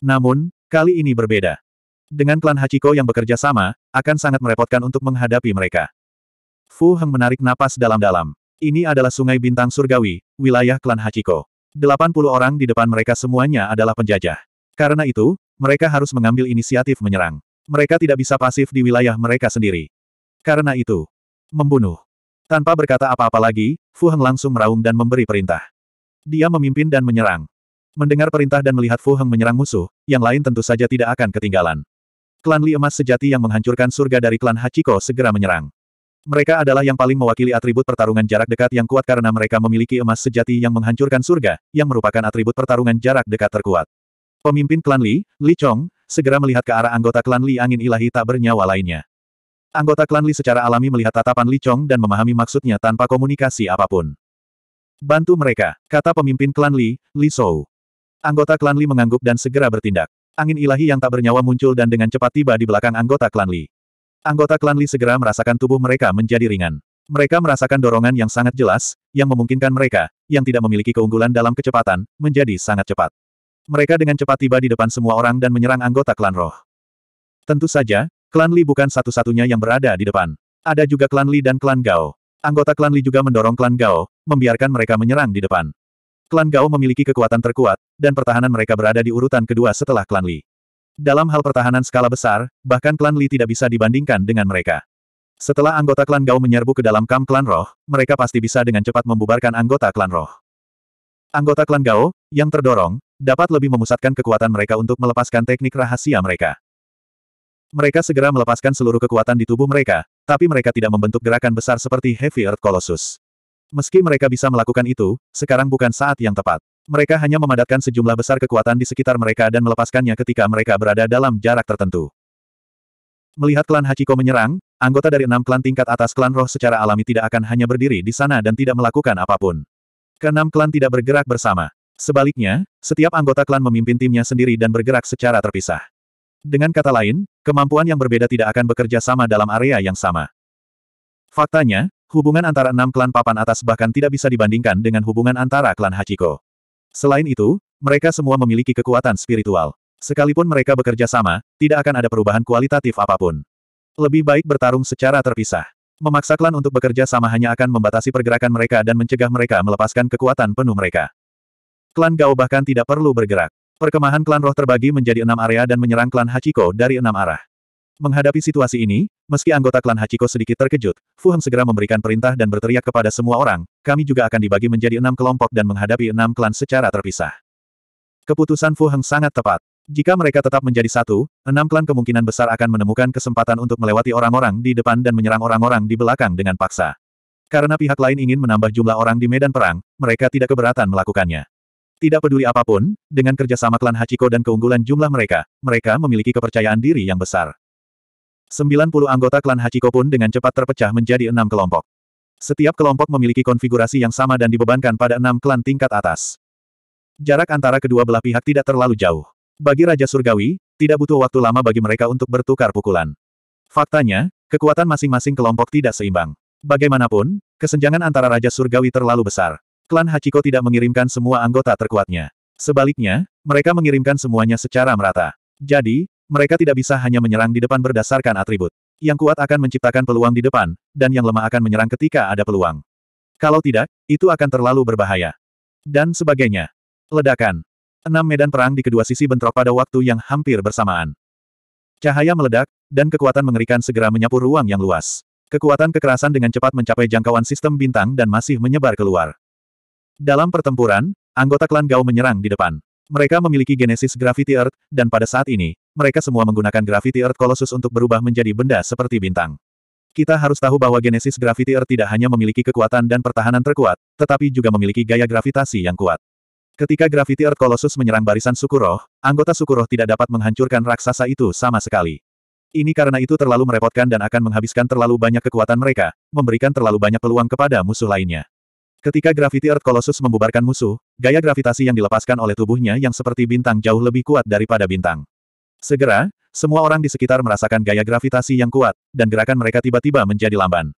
Namun, kali ini berbeda. Dengan klan Hachiko yang bekerja sama, akan sangat merepotkan untuk menghadapi mereka. Fu Heng menarik napas dalam-dalam. Ini adalah Sungai Bintang Surgawi, wilayah klan Hachiko. 80 orang di depan mereka semuanya adalah penjajah. Karena itu, mereka harus mengambil inisiatif menyerang. Mereka tidak bisa pasif di wilayah mereka sendiri. Karena itu, membunuh. Tanpa berkata apa-apa lagi, Fu Heng langsung meraung dan memberi perintah. Dia memimpin dan menyerang. Mendengar perintah dan melihat Fu Heng menyerang musuh, yang lain tentu saja tidak akan ketinggalan. Klan Li Emas Sejati yang menghancurkan surga dari klan Hachiko segera menyerang. Mereka adalah yang paling mewakili atribut pertarungan jarak dekat yang kuat karena mereka memiliki emas sejati yang menghancurkan surga, yang merupakan atribut pertarungan jarak dekat terkuat. Pemimpin klan Li, Li Chong, segera melihat ke arah anggota klan Li angin ilahi tak bernyawa lainnya. Anggota klan Li secara alami melihat tatapan Li Chong dan memahami maksudnya tanpa komunikasi apapun. Bantu mereka, kata pemimpin klan Li, Li Shou. Anggota klan Li mengangguk dan segera bertindak. Angin ilahi yang tak bernyawa muncul dan dengan cepat tiba di belakang anggota klan Li. Anggota klan Li segera merasakan tubuh mereka menjadi ringan. Mereka merasakan dorongan yang sangat jelas, yang memungkinkan mereka, yang tidak memiliki keunggulan dalam kecepatan, menjadi sangat cepat. Mereka dengan cepat tiba di depan semua orang dan menyerang anggota klan roh. Tentu saja, klan Li bukan satu-satunya yang berada di depan. Ada juga klan Li dan klan Gao. Anggota klan Li juga mendorong klan Gao, membiarkan mereka menyerang di depan. Klan Gao memiliki kekuatan terkuat, dan pertahanan mereka berada di urutan kedua setelah klan Li. Dalam hal pertahanan skala besar, bahkan klan Li tidak bisa dibandingkan dengan mereka. Setelah anggota klan Gao menyerbu ke dalam Kam klan roh, mereka pasti bisa dengan cepat membubarkan anggota klan roh. Anggota klan Gao, yang terdorong, dapat lebih memusatkan kekuatan mereka untuk melepaskan teknik rahasia mereka. Mereka segera melepaskan seluruh kekuatan di tubuh mereka, tapi mereka tidak membentuk gerakan besar seperti Heavy Earth Colossus. Meski mereka bisa melakukan itu, sekarang bukan saat yang tepat. Mereka hanya memadatkan sejumlah besar kekuatan di sekitar mereka dan melepaskannya ketika mereka berada dalam jarak tertentu. Melihat klan Hachiko menyerang, anggota dari enam klan tingkat atas klan roh secara alami tidak akan hanya berdiri di sana dan tidak melakukan apapun. Keenam klan tidak bergerak bersama. Sebaliknya, setiap anggota klan memimpin timnya sendiri dan bergerak secara terpisah. Dengan kata lain, kemampuan yang berbeda tidak akan bekerja sama dalam area yang sama. Faktanya, hubungan antara enam klan papan atas bahkan tidak bisa dibandingkan dengan hubungan antara klan Hachiko. Selain itu, mereka semua memiliki kekuatan spiritual. Sekalipun mereka bekerja sama, tidak akan ada perubahan kualitatif apapun. Lebih baik bertarung secara terpisah. Memaksa klan untuk bekerja sama hanya akan membatasi pergerakan mereka dan mencegah mereka melepaskan kekuatan penuh mereka. Klan Gao bahkan tidak perlu bergerak. Perkemahan klan roh terbagi menjadi enam area dan menyerang klan Hachiko dari enam arah. Menghadapi situasi ini, meski anggota klan Hachiko sedikit terkejut, Fu Heng segera memberikan perintah dan berteriak kepada semua orang, kami juga akan dibagi menjadi enam kelompok dan menghadapi enam klan secara terpisah. Keputusan Fu Heng sangat tepat. Jika mereka tetap menjadi satu, enam klan kemungkinan besar akan menemukan kesempatan untuk melewati orang-orang di depan dan menyerang orang-orang di belakang dengan paksa. Karena pihak lain ingin menambah jumlah orang di medan perang, mereka tidak keberatan melakukannya. Tidak peduli apapun, dengan kerjasama klan Hachiko dan keunggulan jumlah mereka, mereka memiliki kepercayaan diri yang besar. 90 anggota klan Hachiko pun dengan cepat terpecah menjadi enam kelompok. Setiap kelompok memiliki konfigurasi yang sama dan dibebankan pada enam klan tingkat atas. Jarak antara kedua belah pihak tidak terlalu jauh. Bagi Raja Surgawi, tidak butuh waktu lama bagi mereka untuk bertukar pukulan. Faktanya, kekuatan masing-masing kelompok tidak seimbang. Bagaimanapun, kesenjangan antara Raja Surgawi terlalu besar. Klan Hachiko tidak mengirimkan semua anggota terkuatnya. Sebaliknya, mereka mengirimkan semuanya secara merata. Jadi, mereka tidak bisa hanya menyerang di depan berdasarkan atribut. Yang kuat akan menciptakan peluang di depan, dan yang lemah akan menyerang ketika ada peluang. Kalau tidak, itu akan terlalu berbahaya. Dan sebagainya. Ledakan. Enam medan perang di kedua sisi bentrok pada waktu yang hampir bersamaan. Cahaya meledak, dan kekuatan mengerikan segera menyapu ruang yang luas. Kekuatan kekerasan dengan cepat mencapai jangkauan sistem bintang dan masih menyebar keluar. Dalam pertempuran, anggota klan Gao menyerang di depan. Mereka memiliki genesis Gravity Earth, dan pada saat ini, mereka semua menggunakan Gravity Earth Colossus untuk berubah menjadi benda seperti bintang. Kita harus tahu bahwa genesis Gravity Earth tidak hanya memiliki kekuatan dan pertahanan terkuat, tetapi juga memiliki gaya gravitasi yang kuat. Ketika Gravity Earth Colossus menyerang barisan Sukuroh, anggota Sukuroh tidak dapat menghancurkan raksasa itu sama sekali. Ini karena itu terlalu merepotkan dan akan menghabiskan terlalu banyak kekuatan mereka, memberikan terlalu banyak peluang kepada musuh lainnya. Ketika Gravity Earth Colossus membubarkan musuh, gaya gravitasi yang dilepaskan oleh tubuhnya yang seperti bintang jauh lebih kuat daripada bintang. Segera, semua orang di sekitar merasakan gaya gravitasi yang kuat, dan gerakan mereka tiba-tiba menjadi lamban.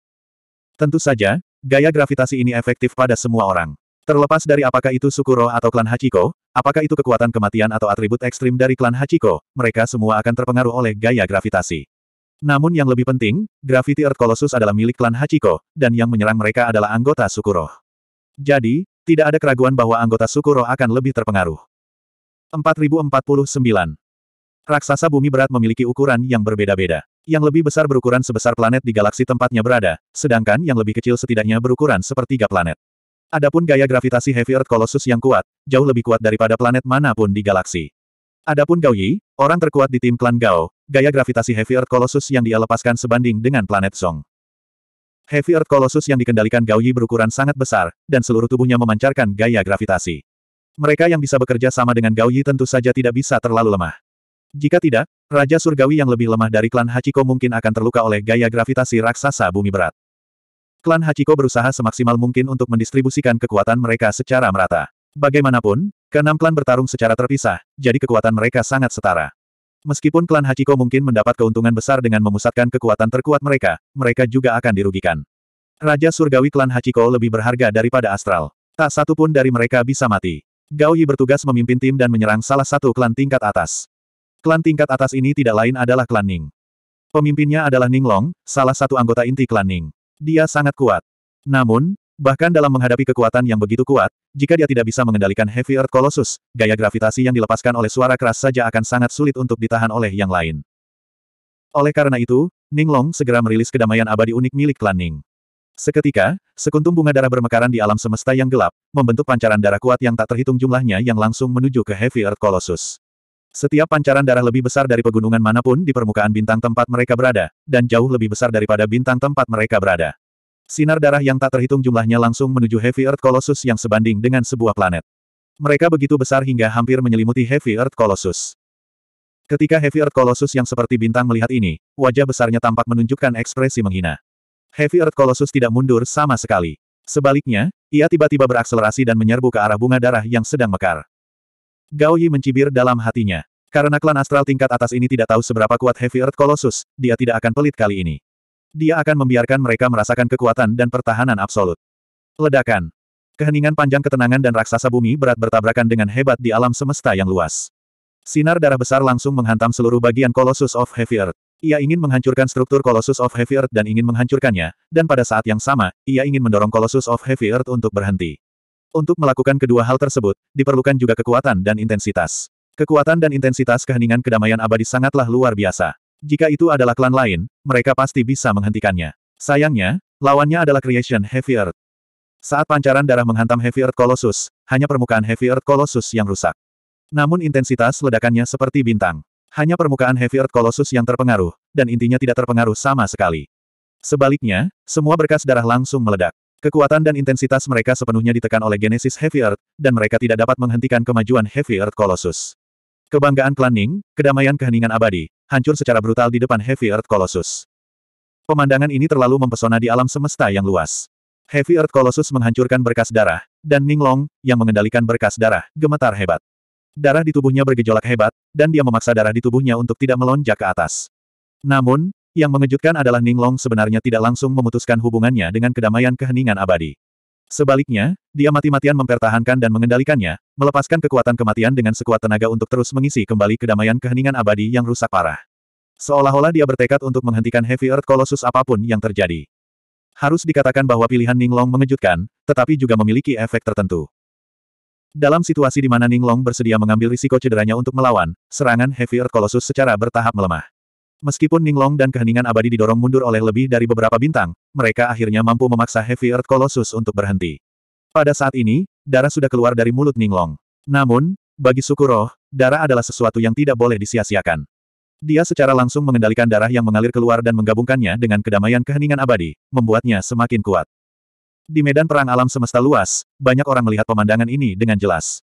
Tentu saja, gaya gravitasi ini efektif pada semua orang. Terlepas dari apakah itu Sukuro atau klan Hachiko, apakah itu kekuatan kematian atau atribut ekstrim dari klan Hachiko, mereka semua akan terpengaruh oleh gaya gravitasi. Namun yang lebih penting, Gravity Earth Colossus adalah milik klan Hachiko, dan yang menyerang mereka adalah anggota Sukuro. Jadi, tidak ada keraguan bahwa anggota suku roh akan lebih terpengaruh. 4049. Raksasa bumi berat memiliki ukuran yang berbeda-beda. Yang lebih besar berukuran sebesar planet di galaksi tempatnya berada, sedangkan yang lebih kecil setidaknya berukuran sepertiga planet. Adapun gaya gravitasi Heavy Earth Colossus yang kuat, jauh lebih kuat daripada planet manapun di galaksi. Adapun Gao Yi, orang terkuat di tim klan Gao, gaya gravitasi Heavy Earth Colossus yang dia lepaskan sebanding dengan planet Song. Heavy Earth Colossus yang dikendalikan Gao Yi berukuran sangat besar, dan seluruh tubuhnya memancarkan gaya gravitasi. Mereka yang bisa bekerja sama dengan Gao Yi tentu saja tidak bisa terlalu lemah. Jika tidak, Raja Surgawi yang lebih lemah dari klan Hachiko mungkin akan terluka oleh gaya gravitasi raksasa bumi berat. Klan Hachiko berusaha semaksimal mungkin untuk mendistribusikan kekuatan mereka secara merata. Bagaimanapun, keenam klan bertarung secara terpisah, jadi kekuatan mereka sangat setara. Meskipun klan Hachiko mungkin mendapat keuntungan besar dengan memusatkan kekuatan terkuat mereka, mereka juga akan dirugikan. Raja Surgawi klan Hachiko lebih berharga daripada Astral. Tak satu pun dari mereka bisa mati. Gao Yi bertugas memimpin tim dan menyerang salah satu klan tingkat atas. Klan tingkat atas ini tidak lain adalah klan Ning. Pemimpinnya adalah Ning Long, salah satu anggota inti klan Ning. Dia sangat kuat. Namun, Bahkan dalam menghadapi kekuatan yang begitu kuat, jika dia tidak bisa mengendalikan Heavy Earth Colossus, gaya gravitasi yang dilepaskan oleh suara keras saja akan sangat sulit untuk ditahan oleh yang lain. Oleh karena itu, Ning Long segera merilis kedamaian abadi unik milik klan Ning. Seketika, sekuntum bunga darah bermekaran di alam semesta yang gelap, membentuk pancaran darah kuat yang tak terhitung jumlahnya yang langsung menuju ke Heavy Earth Colossus. Setiap pancaran darah lebih besar dari pegunungan manapun di permukaan bintang tempat mereka berada, dan jauh lebih besar daripada bintang tempat mereka berada. Sinar darah yang tak terhitung jumlahnya langsung menuju Heavy Earth Colossus yang sebanding dengan sebuah planet. Mereka begitu besar hingga hampir menyelimuti Heavy Earth Colossus. Ketika Heavy Earth Colossus yang seperti bintang melihat ini, wajah besarnya tampak menunjukkan ekspresi menghina. Heavy Earth Colossus tidak mundur sama sekali. Sebaliknya, ia tiba-tiba berakselerasi dan menyerbu ke arah bunga darah yang sedang mekar. Gao Yi mencibir dalam hatinya. Karena klan astral tingkat atas ini tidak tahu seberapa kuat Heavy Earth Colossus, dia tidak akan pelit kali ini. Dia akan membiarkan mereka merasakan kekuatan dan pertahanan absolut. Ledakan. Keheningan panjang ketenangan dan raksasa bumi berat bertabrakan dengan hebat di alam semesta yang luas. Sinar darah besar langsung menghantam seluruh bagian Colossus of Heavy Earth. Ia ingin menghancurkan struktur Colossus of Heavy Earth dan ingin menghancurkannya, dan pada saat yang sama, ia ingin mendorong Colossus of Heavy Earth untuk berhenti. Untuk melakukan kedua hal tersebut, diperlukan juga kekuatan dan intensitas. Kekuatan dan intensitas keheningan kedamaian abadi sangatlah luar biasa. Jika itu adalah klan lain, mereka pasti bisa menghentikannya. Sayangnya, lawannya adalah Creation Heavy Earth. Saat pancaran darah menghantam Heavy Earth Colossus, hanya permukaan Heavy Earth Colossus yang rusak. Namun intensitas ledakannya seperti bintang. Hanya permukaan Heavy Earth Colossus yang terpengaruh, dan intinya tidak terpengaruh sama sekali. Sebaliknya, semua berkas darah langsung meledak. Kekuatan dan intensitas mereka sepenuhnya ditekan oleh Genesis Heavy Earth, dan mereka tidak dapat menghentikan kemajuan Heavy Earth Colossus. Kebanggaan klan Ning, kedamaian keheningan abadi, hancur secara brutal di depan Heavy Earth Colossus. Pemandangan ini terlalu mempesona di alam semesta yang luas. Heavy Earth Colossus menghancurkan berkas darah, dan Ning Long, yang mengendalikan berkas darah, gemetar hebat. Darah di tubuhnya bergejolak hebat, dan dia memaksa darah di tubuhnya untuk tidak melonjak ke atas. Namun, yang mengejutkan adalah Ning Long sebenarnya tidak langsung memutuskan hubungannya dengan kedamaian keheningan abadi. Sebaliknya, dia mati-matian mempertahankan dan mengendalikannya, melepaskan kekuatan kematian dengan sekuat tenaga untuk terus mengisi kembali kedamaian keheningan abadi yang rusak parah. Seolah-olah dia bertekad untuk menghentikan Heavy Earth Colossus apapun yang terjadi. Harus dikatakan bahwa pilihan Ninglong mengejutkan, tetapi juga memiliki efek tertentu. Dalam situasi di mana Ninglong bersedia mengambil risiko cederanya untuk melawan, serangan Heavy Earth Colossus secara bertahap melemah. Meskipun Ninglong dan keheningan abadi didorong mundur oleh lebih dari beberapa bintang, mereka akhirnya mampu memaksa Heavy Earth Colossus untuk berhenti. Pada saat ini, darah sudah keluar dari mulut Ninglong. Namun, bagi suku darah adalah sesuatu yang tidak boleh disia-siakan. Dia secara langsung mengendalikan darah yang mengalir keluar dan menggabungkannya dengan kedamaian keheningan abadi, membuatnya semakin kuat. Di medan perang alam semesta luas, banyak orang melihat pemandangan ini dengan jelas.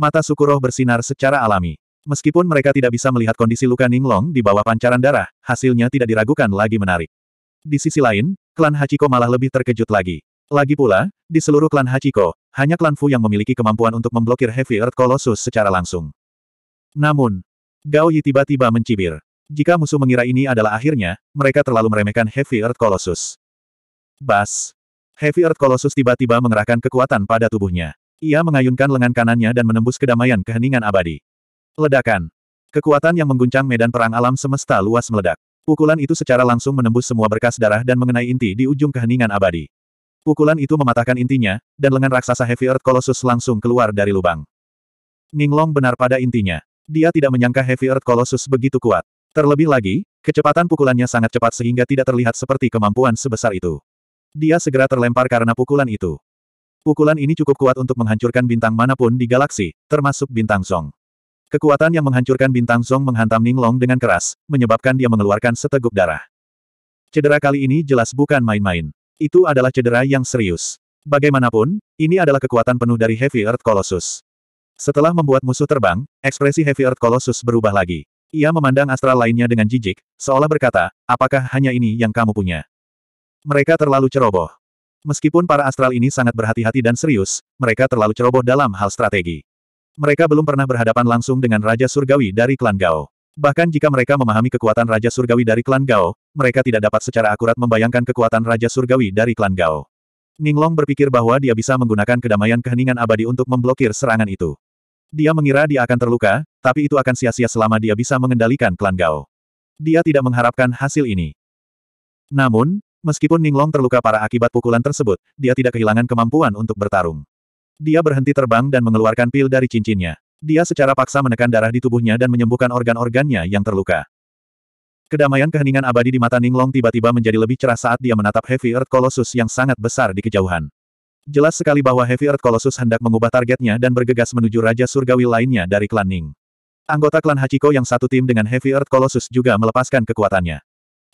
Mata suku bersinar secara alami. Meskipun mereka tidak bisa melihat kondisi luka Ninglong di bawah pancaran darah, hasilnya tidak diragukan lagi menarik. Di sisi lain, klan Hachiko malah lebih terkejut lagi. Lagi pula, di seluruh klan Hachiko, hanya klan Fu yang memiliki kemampuan untuk memblokir Heavy Earth Colossus secara langsung. Namun, Gao Yi tiba-tiba mencibir. Jika musuh mengira ini adalah akhirnya, mereka terlalu meremehkan Heavy Earth Colossus. Bas. Heavy Earth Colossus tiba-tiba mengerahkan kekuatan pada tubuhnya. Ia mengayunkan lengan kanannya dan menembus kedamaian keheningan abadi. Ledakan. Kekuatan yang mengguncang medan perang alam semesta luas meledak. Pukulan itu secara langsung menembus semua berkas darah dan mengenai inti di ujung keheningan abadi. Pukulan itu mematahkan intinya, dan lengan raksasa Heavy Earth Colossus langsung keluar dari lubang. Ninglong benar pada intinya. Dia tidak menyangka Heavy Earth Colossus begitu kuat. Terlebih lagi, kecepatan pukulannya sangat cepat sehingga tidak terlihat seperti kemampuan sebesar itu. Dia segera terlempar karena pukulan itu. Pukulan ini cukup kuat untuk menghancurkan bintang manapun di galaksi, termasuk bintang Song. Kekuatan yang menghancurkan bintang Zong menghantam Ning Long dengan keras, menyebabkan dia mengeluarkan seteguk darah. Cedera kali ini jelas bukan main-main. Itu adalah cedera yang serius. Bagaimanapun, ini adalah kekuatan penuh dari Heavy Earth Colossus. Setelah membuat musuh terbang, ekspresi Heavy Earth Colossus berubah lagi. Ia memandang astral lainnya dengan jijik, seolah berkata, apakah hanya ini yang kamu punya? Mereka terlalu ceroboh. Meskipun para astral ini sangat berhati-hati dan serius, mereka terlalu ceroboh dalam hal strategi. Mereka belum pernah berhadapan langsung dengan Raja Surgawi dari klan Gao. Bahkan jika mereka memahami kekuatan Raja Surgawi dari klan Gao, mereka tidak dapat secara akurat membayangkan kekuatan Raja Surgawi dari klan Gao. Ninglong berpikir bahwa dia bisa menggunakan kedamaian keheningan abadi untuk memblokir serangan itu. Dia mengira dia akan terluka, tapi itu akan sia-sia selama dia bisa mengendalikan klan Gao. Dia tidak mengharapkan hasil ini. Namun, meskipun Ninglong terluka para akibat pukulan tersebut, dia tidak kehilangan kemampuan untuk bertarung. Dia berhenti terbang dan mengeluarkan pil dari cincinnya. Dia secara paksa menekan darah di tubuhnya dan menyembuhkan organ-organnya yang terluka. Kedamaian keheningan abadi di mata Ninglong tiba-tiba menjadi lebih cerah saat dia menatap Heavy Earth Colossus yang sangat besar di kejauhan. Jelas sekali bahwa Heavy Earth Colossus hendak mengubah targetnya dan bergegas menuju Raja Surgawi lainnya dari klan Ning. Anggota klan Hachiko yang satu tim dengan Heavy Earth Colossus juga melepaskan kekuatannya.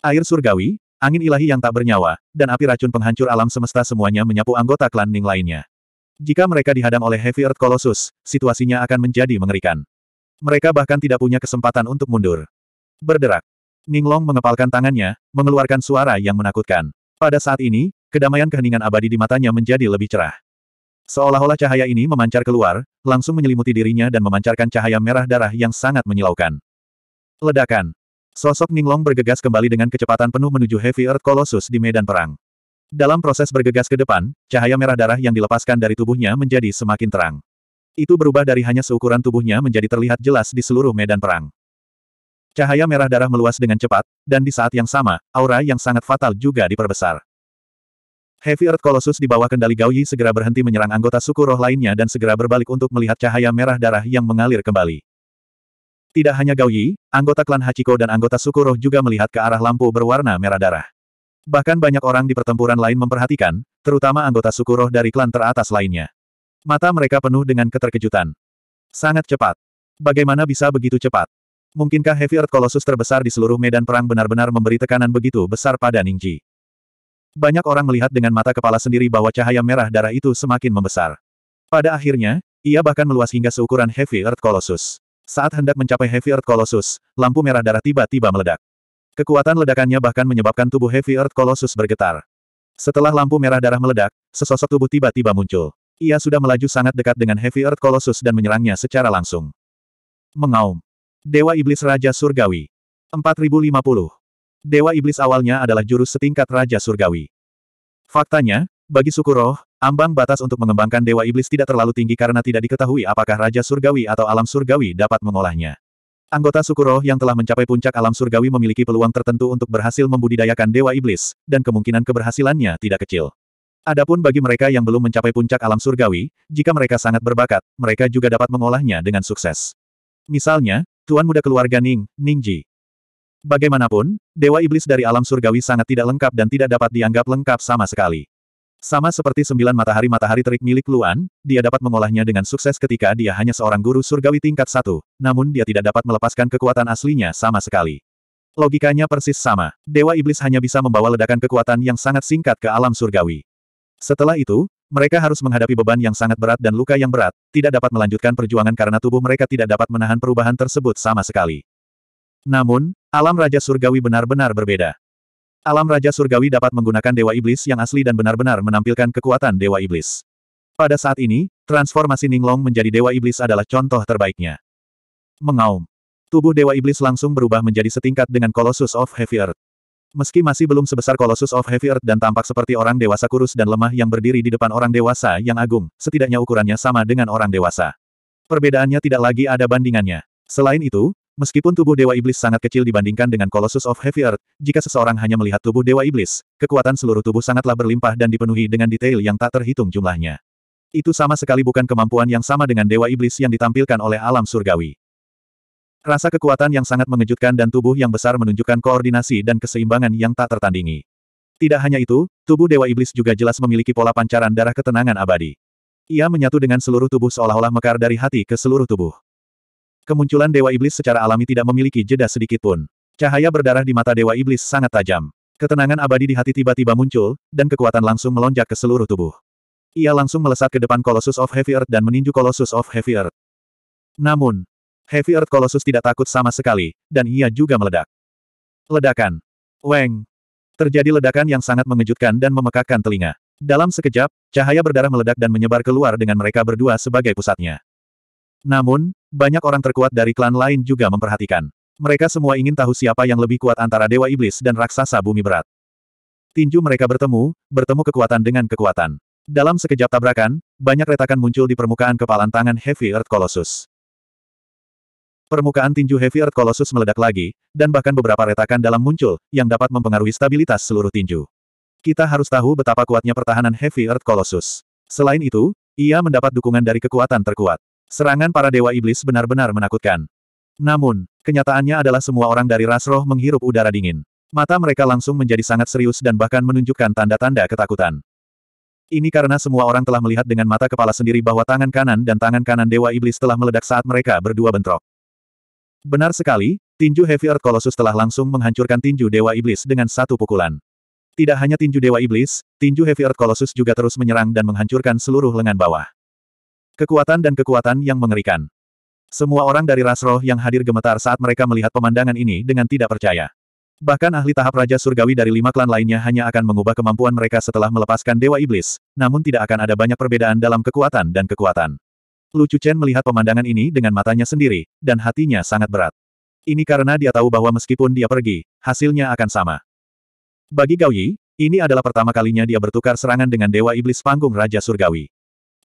Air surgawi, angin ilahi yang tak bernyawa, dan api racun penghancur alam semesta semuanya menyapu anggota klan Ning lainnya. Jika mereka dihadang oleh Heavy Earth Colossus, situasinya akan menjadi mengerikan. Mereka bahkan tidak punya kesempatan untuk mundur. Berderak. Ninglong mengepalkan tangannya, mengeluarkan suara yang menakutkan. Pada saat ini, kedamaian keheningan abadi di matanya menjadi lebih cerah. Seolah-olah cahaya ini memancar keluar, langsung menyelimuti dirinya dan memancarkan cahaya merah darah yang sangat menyilaukan. Ledakan. Sosok Ninglong bergegas kembali dengan kecepatan penuh menuju Heavy Earth Colossus di medan perang. Dalam proses bergegas ke depan, cahaya merah darah yang dilepaskan dari tubuhnya menjadi semakin terang. Itu berubah dari hanya seukuran tubuhnya menjadi terlihat jelas di seluruh medan perang. Cahaya merah darah meluas dengan cepat, dan di saat yang sama, aura yang sangat fatal juga diperbesar. Heavy Earth Colossus di bawah kendali Gao Yi segera berhenti menyerang anggota suku roh lainnya dan segera berbalik untuk melihat cahaya merah darah yang mengalir kembali. Tidak hanya Gao Yi, anggota klan Hachiko dan anggota suku roh juga melihat ke arah lampu berwarna merah darah. Bahkan banyak orang di pertempuran lain memperhatikan, terutama anggota suku roh dari klan teratas lainnya. Mata mereka penuh dengan keterkejutan. Sangat cepat. Bagaimana bisa begitu cepat? Mungkinkah Heavy Earth Colossus terbesar di seluruh medan perang benar-benar memberi tekanan begitu besar pada Ningji? Banyak orang melihat dengan mata kepala sendiri bahwa cahaya merah darah itu semakin membesar. Pada akhirnya, ia bahkan meluas hingga seukuran Heavy Earth Colossus. Saat hendak mencapai Heavy Earth Colossus, lampu merah darah tiba-tiba meledak. Kekuatan ledakannya bahkan menyebabkan tubuh Heavy Earth Colossus bergetar. Setelah lampu merah darah meledak, sesosok tubuh tiba-tiba muncul. Ia sudah melaju sangat dekat dengan Heavy Earth Colossus dan menyerangnya secara langsung. Mengaum. Dewa Iblis Raja Surgawi. 4050. Dewa Iblis awalnya adalah jurus setingkat Raja Surgawi. Faktanya, bagi suku roh, ambang batas untuk mengembangkan Dewa Iblis tidak terlalu tinggi karena tidak diketahui apakah Raja Surgawi atau Alam Surgawi dapat mengolahnya. Anggota suku roh yang telah mencapai puncak alam surgawi memiliki peluang tertentu untuk berhasil membudidayakan dewa iblis, dan kemungkinan keberhasilannya tidak kecil. Adapun bagi mereka yang belum mencapai puncak alam surgawi, jika mereka sangat berbakat, mereka juga dapat mengolahnya dengan sukses. Misalnya, Tuan Muda Keluarga Ning, Ningji. Bagaimanapun, Dewa Iblis dari alam surgawi sangat tidak lengkap dan tidak dapat dianggap lengkap sama sekali. Sama seperti sembilan matahari-matahari terik milik Luan, dia dapat mengolahnya dengan sukses ketika dia hanya seorang guru surgawi tingkat satu, namun dia tidak dapat melepaskan kekuatan aslinya sama sekali. Logikanya persis sama, Dewa Iblis hanya bisa membawa ledakan kekuatan yang sangat singkat ke alam surgawi. Setelah itu, mereka harus menghadapi beban yang sangat berat dan luka yang berat, tidak dapat melanjutkan perjuangan karena tubuh mereka tidak dapat menahan perubahan tersebut sama sekali. Namun, alam Raja Surgawi benar-benar berbeda. Alam Raja Surgawi dapat menggunakan Dewa Iblis yang asli dan benar-benar menampilkan kekuatan Dewa Iblis. Pada saat ini, transformasi Ninglong menjadi Dewa Iblis adalah contoh terbaiknya. Mengaum. Tubuh Dewa Iblis langsung berubah menjadi setingkat dengan Colossus of Heavy Earth. Meski masih belum sebesar Colossus of Heavy Earth dan tampak seperti orang dewasa kurus dan lemah yang berdiri di depan orang dewasa yang agung, setidaknya ukurannya sama dengan orang dewasa. Perbedaannya tidak lagi ada bandingannya. Selain itu, Meskipun tubuh Dewa Iblis sangat kecil dibandingkan dengan Colossus of Heavy Earth, jika seseorang hanya melihat tubuh Dewa Iblis, kekuatan seluruh tubuh sangatlah berlimpah dan dipenuhi dengan detail yang tak terhitung jumlahnya. Itu sama sekali bukan kemampuan yang sama dengan Dewa Iblis yang ditampilkan oleh alam surgawi. Rasa kekuatan yang sangat mengejutkan dan tubuh yang besar menunjukkan koordinasi dan keseimbangan yang tak tertandingi. Tidak hanya itu, tubuh Dewa Iblis juga jelas memiliki pola pancaran darah ketenangan abadi. Ia menyatu dengan seluruh tubuh seolah-olah mekar dari hati ke seluruh tubuh. Kemunculan Dewa Iblis secara alami tidak memiliki jeda sedikit pun. Cahaya berdarah di mata Dewa Iblis sangat tajam. Ketenangan abadi di hati tiba-tiba muncul, dan kekuatan langsung melonjak ke seluruh tubuh. Ia langsung melesat ke depan Colossus of Heavy Earth dan meninju Colossus of Heavy Earth. Namun, Heavy Earth Colossus tidak takut sama sekali, dan ia juga meledak. Ledakan. Weng. Terjadi ledakan yang sangat mengejutkan dan memekakkan telinga. Dalam sekejap, cahaya berdarah meledak dan menyebar keluar dengan mereka berdua sebagai pusatnya. Namun, banyak orang terkuat dari klan lain juga memperhatikan. Mereka semua ingin tahu siapa yang lebih kuat antara Dewa Iblis dan Raksasa Bumi Berat. Tinju mereka bertemu, bertemu kekuatan dengan kekuatan. Dalam sekejap tabrakan, banyak retakan muncul di permukaan kepalan tangan Heavy Earth Colossus. Permukaan tinju Heavy Earth Colossus meledak lagi, dan bahkan beberapa retakan dalam muncul, yang dapat mempengaruhi stabilitas seluruh tinju. Kita harus tahu betapa kuatnya pertahanan Heavy Earth Colossus. Selain itu, ia mendapat dukungan dari kekuatan terkuat. Serangan para dewa iblis benar-benar menakutkan. Namun, kenyataannya adalah semua orang dari ras roh menghirup udara dingin. Mata mereka langsung menjadi sangat serius dan bahkan menunjukkan tanda-tanda ketakutan. Ini karena semua orang telah melihat dengan mata kepala sendiri bahwa tangan kanan dan tangan kanan Dewa Iblis telah meledak saat mereka berdua bentrok. Benar sekali, tinju Heavy Earth Colossus telah langsung menghancurkan tinju Dewa Iblis dengan satu pukulan. Tidak hanya tinju Dewa Iblis, tinju Heavy Earth Colossus juga terus menyerang dan menghancurkan seluruh lengan bawah. Kekuatan dan kekuatan yang mengerikan. Semua orang dari ras roh yang hadir gemetar saat mereka melihat pemandangan ini dengan tidak percaya. Bahkan ahli tahap Raja Surgawi dari lima klan lainnya hanya akan mengubah kemampuan mereka setelah melepaskan Dewa Iblis, namun tidak akan ada banyak perbedaan dalam kekuatan dan kekuatan. Lu Chen melihat pemandangan ini dengan matanya sendiri, dan hatinya sangat berat. Ini karena dia tahu bahwa meskipun dia pergi, hasilnya akan sama. Bagi Gao Yi, ini adalah pertama kalinya dia bertukar serangan dengan Dewa Iblis Panggung Raja Surgawi.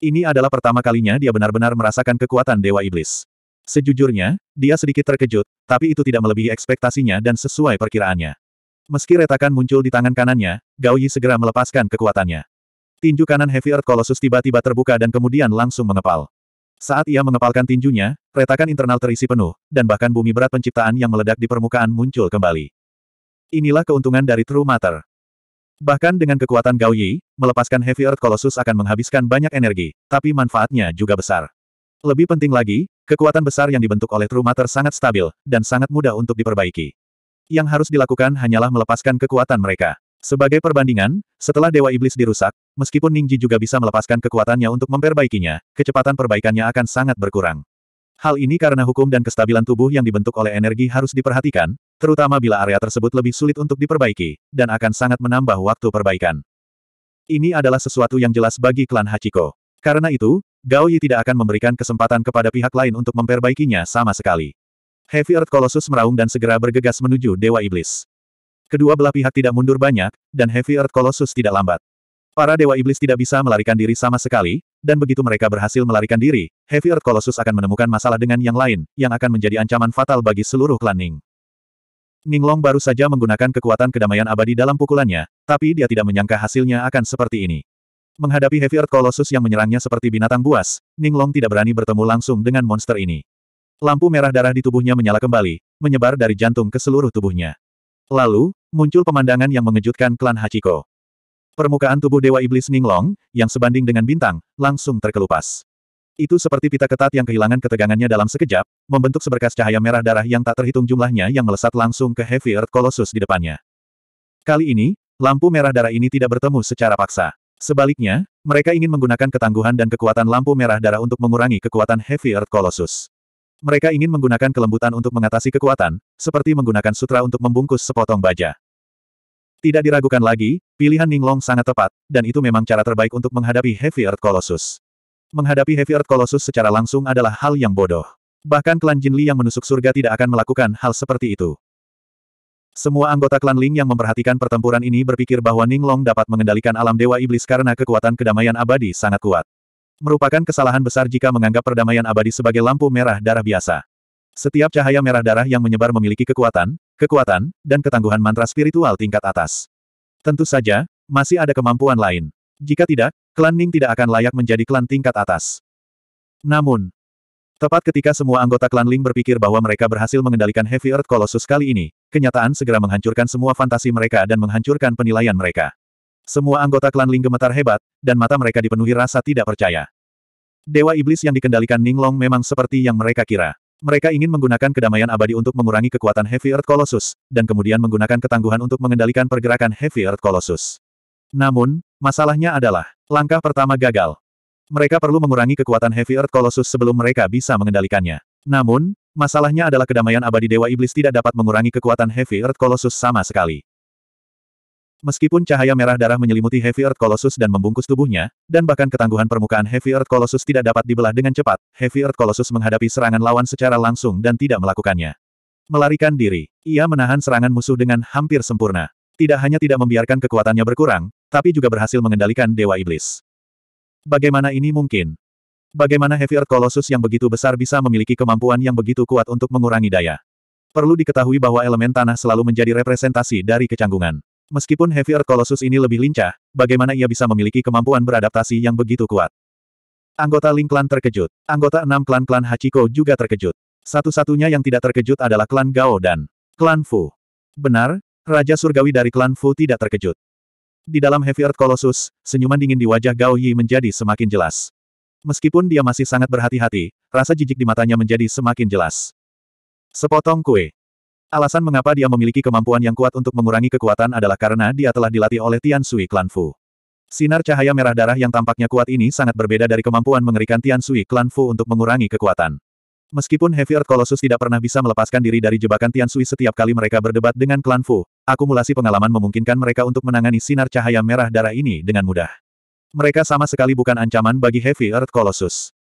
Ini adalah pertama kalinya dia benar-benar merasakan kekuatan Dewa Iblis. Sejujurnya, dia sedikit terkejut, tapi itu tidak melebihi ekspektasinya dan sesuai perkiraannya. Meski retakan muncul di tangan kanannya, Gao Yi segera melepaskan kekuatannya. Tinju kanan Heavy Earth Colossus tiba-tiba terbuka dan kemudian langsung mengepal. Saat ia mengepalkan tinjunya, retakan internal terisi penuh, dan bahkan bumi berat penciptaan yang meledak di permukaan muncul kembali. Inilah keuntungan dari True Matter. Bahkan dengan kekuatan Gao Yi, melepaskan Heavy Earth Colossus akan menghabiskan banyak energi, tapi manfaatnya juga besar. Lebih penting lagi, kekuatan besar yang dibentuk oleh True Matter sangat stabil, dan sangat mudah untuk diperbaiki. Yang harus dilakukan hanyalah melepaskan kekuatan mereka. Sebagai perbandingan, setelah Dewa Iblis dirusak, meskipun Ningji juga bisa melepaskan kekuatannya untuk memperbaikinya, kecepatan perbaikannya akan sangat berkurang. Hal ini karena hukum dan kestabilan tubuh yang dibentuk oleh energi harus diperhatikan, terutama bila area tersebut lebih sulit untuk diperbaiki, dan akan sangat menambah waktu perbaikan. Ini adalah sesuatu yang jelas bagi klan Hachiko. Karena itu, Gao Yi tidak akan memberikan kesempatan kepada pihak lain untuk memperbaikinya sama sekali. Heavy Earth Colossus meraung dan segera bergegas menuju Dewa Iblis. Kedua belah pihak tidak mundur banyak, dan Heavy Earth Colossus tidak lambat. Para Dewa Iblis tidak bisa melarikan diri sama sekali, dan begitu mereka berhasil melarikan diri, Heavy Earth Colossus akan menemukan masalah dengan yang lain, yang akan menjadi ancaman fatal bagi seluruh klan Ning. Ning Long baru saja menggunakan kekuatan kedamaian abadi dalam pukulannya, tapi dia tidak menyangka hasilnya akan seperti ini. Menghadapi Heavy Earth Colossus yang menyerangnya seperti binatang buas, Ning Long tidak berani bertemu langsung dengan monster ini. Lampu merah darah di tubuhnya menyala kembali, menyebar dari jantung ke seluruh tubuhnya. Lalu, muncul pemandangan yang mengejutkan klan Hachiko. Permukaan tubuh Dewa Iblis Ninglong, yang sebanding dengan bintang, langsung terkelupas. Itu seperti pita ketat yang kehilangan ketegangannya dalam sekejap, membentuk seberkas cahaya merah darah yang tak terhitung jumlahnya yang melesat langsung ke Heavy Earth Colossus di depannya. Kali ini, lampu merah darah ini tidak bertemu secara paksa. Sebaliknya, mereka ingin menggunakan ketangguhan dan kekuatan lampu merah darah untuk mengurangi kekuatan Heavy Earth Colossus. Mereka ingin menggunakan kelembutan untuk mengatasi kekuatan, seperti menggunakan sutra untuk membungkus sepotong baja. Tidak diragukan lagi, pilihan Ninglong sangat tepat, dan itu memang cara terbaik untuk menghadapi Heavy Earth Colossus. Menghadapi Heavy Earth Colossus secara langsung adalah hal yang bodoh. Bahkan klan Jinli yang menusuk surga tidak akan melakukan hal seperti itu. Semua anggota klan Ling yang memperhatikan pertempuran ini berpikir bahwa Ninglong dapat mengendalikan alam Dewa Iblis karena kekuatan kedamaian abadi sangat kuat. Merupakan kesalahan besar jika menganggap perdamaian abadi sebagai lampu merah darah biasa. Setiap cahaya merah darah yang menyebar memiliki kekuatan, kekuatan, dan ketangguhan mantra spiritual tingkat atas. Tentu saja, masih ada kemampuan lain. Jika tidak, klan Ning tidak akan layak menjadi klan tingkat atas. Namun, tepat ketika semua anggota klan Ling berpikir bahwa mereka berhasil mengendalikan Heavy Earth Colossus kali ini, kenyataan segera menghancurkan semua fantasi mereka dan menghancurkan penilaian mereka. Semua anggota klan Ling gemetar hebat, dan mata mereka dipenuhi rasa tidak percaya. Dewa Iblis yang dikendalikan Ning Long memang seperti yang mereka kira. Mereka ingin menggunakan kedamaian abadi untuk mengurangi kekuatan Heavy Earth Colossus, dan kemudian menggunakan ketangguhan untuk mengendalikan pergerakan Heavy Earth Colossus. Namun, masalahnya adalah, langkah pertama gagal. Mereka perlu mengurangi kekuatan Heavy Earth Colossus sebelum mereka bisa mengendalikannya. Namun, masalahnya adalah kedamaian abadi Dewa Iblis tidak dapat mengurangi kekuatan Heavy Earth Colossus sama sekali. Meskipun cahaya merah darah menyelimuti Heavy Earth Colossus dan membungkus tubuhnya, dan bahkan ketangguhan permukaan Heavy Earth Colossus tidak dapat dibelah dengan cepat, Heavy Earth Colossus menghadapi serangan lawan secara langsung dan tidak melakukannya. Melarikan diri, ia menahan serangan musuh dengan hampir sempurna. Tidak hanya tidak membiarkan kekuatannya berkurang, tapi juga berhasil mengendalikan Dewa Iblis. Bagaimana ini mungkin? Bagaimana Heavy Earth Colossus yang begitu besar bisa memiliki kemampuan yang begitu kuat untuk mengurangi daya? Perlu diketahui bahwa elemen tanah selalu menjadi representasi dari kecanggungan. Meskipun Heavy Earth Colossus ini lebih lincah, bagaimana ia bisa memiliki kemampuan beradaptasi yang begitu kuat? Anggota Ling Klan terkejut. Anggota enam klan-klan Hachiko juga terkejut. Satu-satunya yang tidak terkejut adalah klan Gao dan klan Fu. Benar, Raja Surgawi dari klan Fu tidak terkejut. Di dalam Heavy Earth Colossus, senyuman dingin di wajah Gao Yi menjadi semakin jelas. Meskipun dia masih sangat berhati-hati, rasa jijik di matanya menjadi semakin jelas. Sepotong kue. Alasan mengapa dia memiliki kemampuan yang kuat untuk mengurangi kekuatan adalah karena dia telah dilatih oleh Tian Sui Klan Fu. Sinar cahaya merah darah yang tampaknya kuat ini sangat berbeda dari kemampuan mengerikan Tian Sui Klan Fu untuk mengurangi kekuatan. Meskipun Heavy Earth Colossus tidak pernah bisa melepaskan diri dari jebakan Tian Sui setiap kali mereka berdebat dengan Klan Fu, akumulasi pengalaman memungkinkan mereka untuk menangani sinar cahaya merah darah ini dengan mudah. Mereka sama sekali bukan ancaman bagi Heavy Earth Colossus.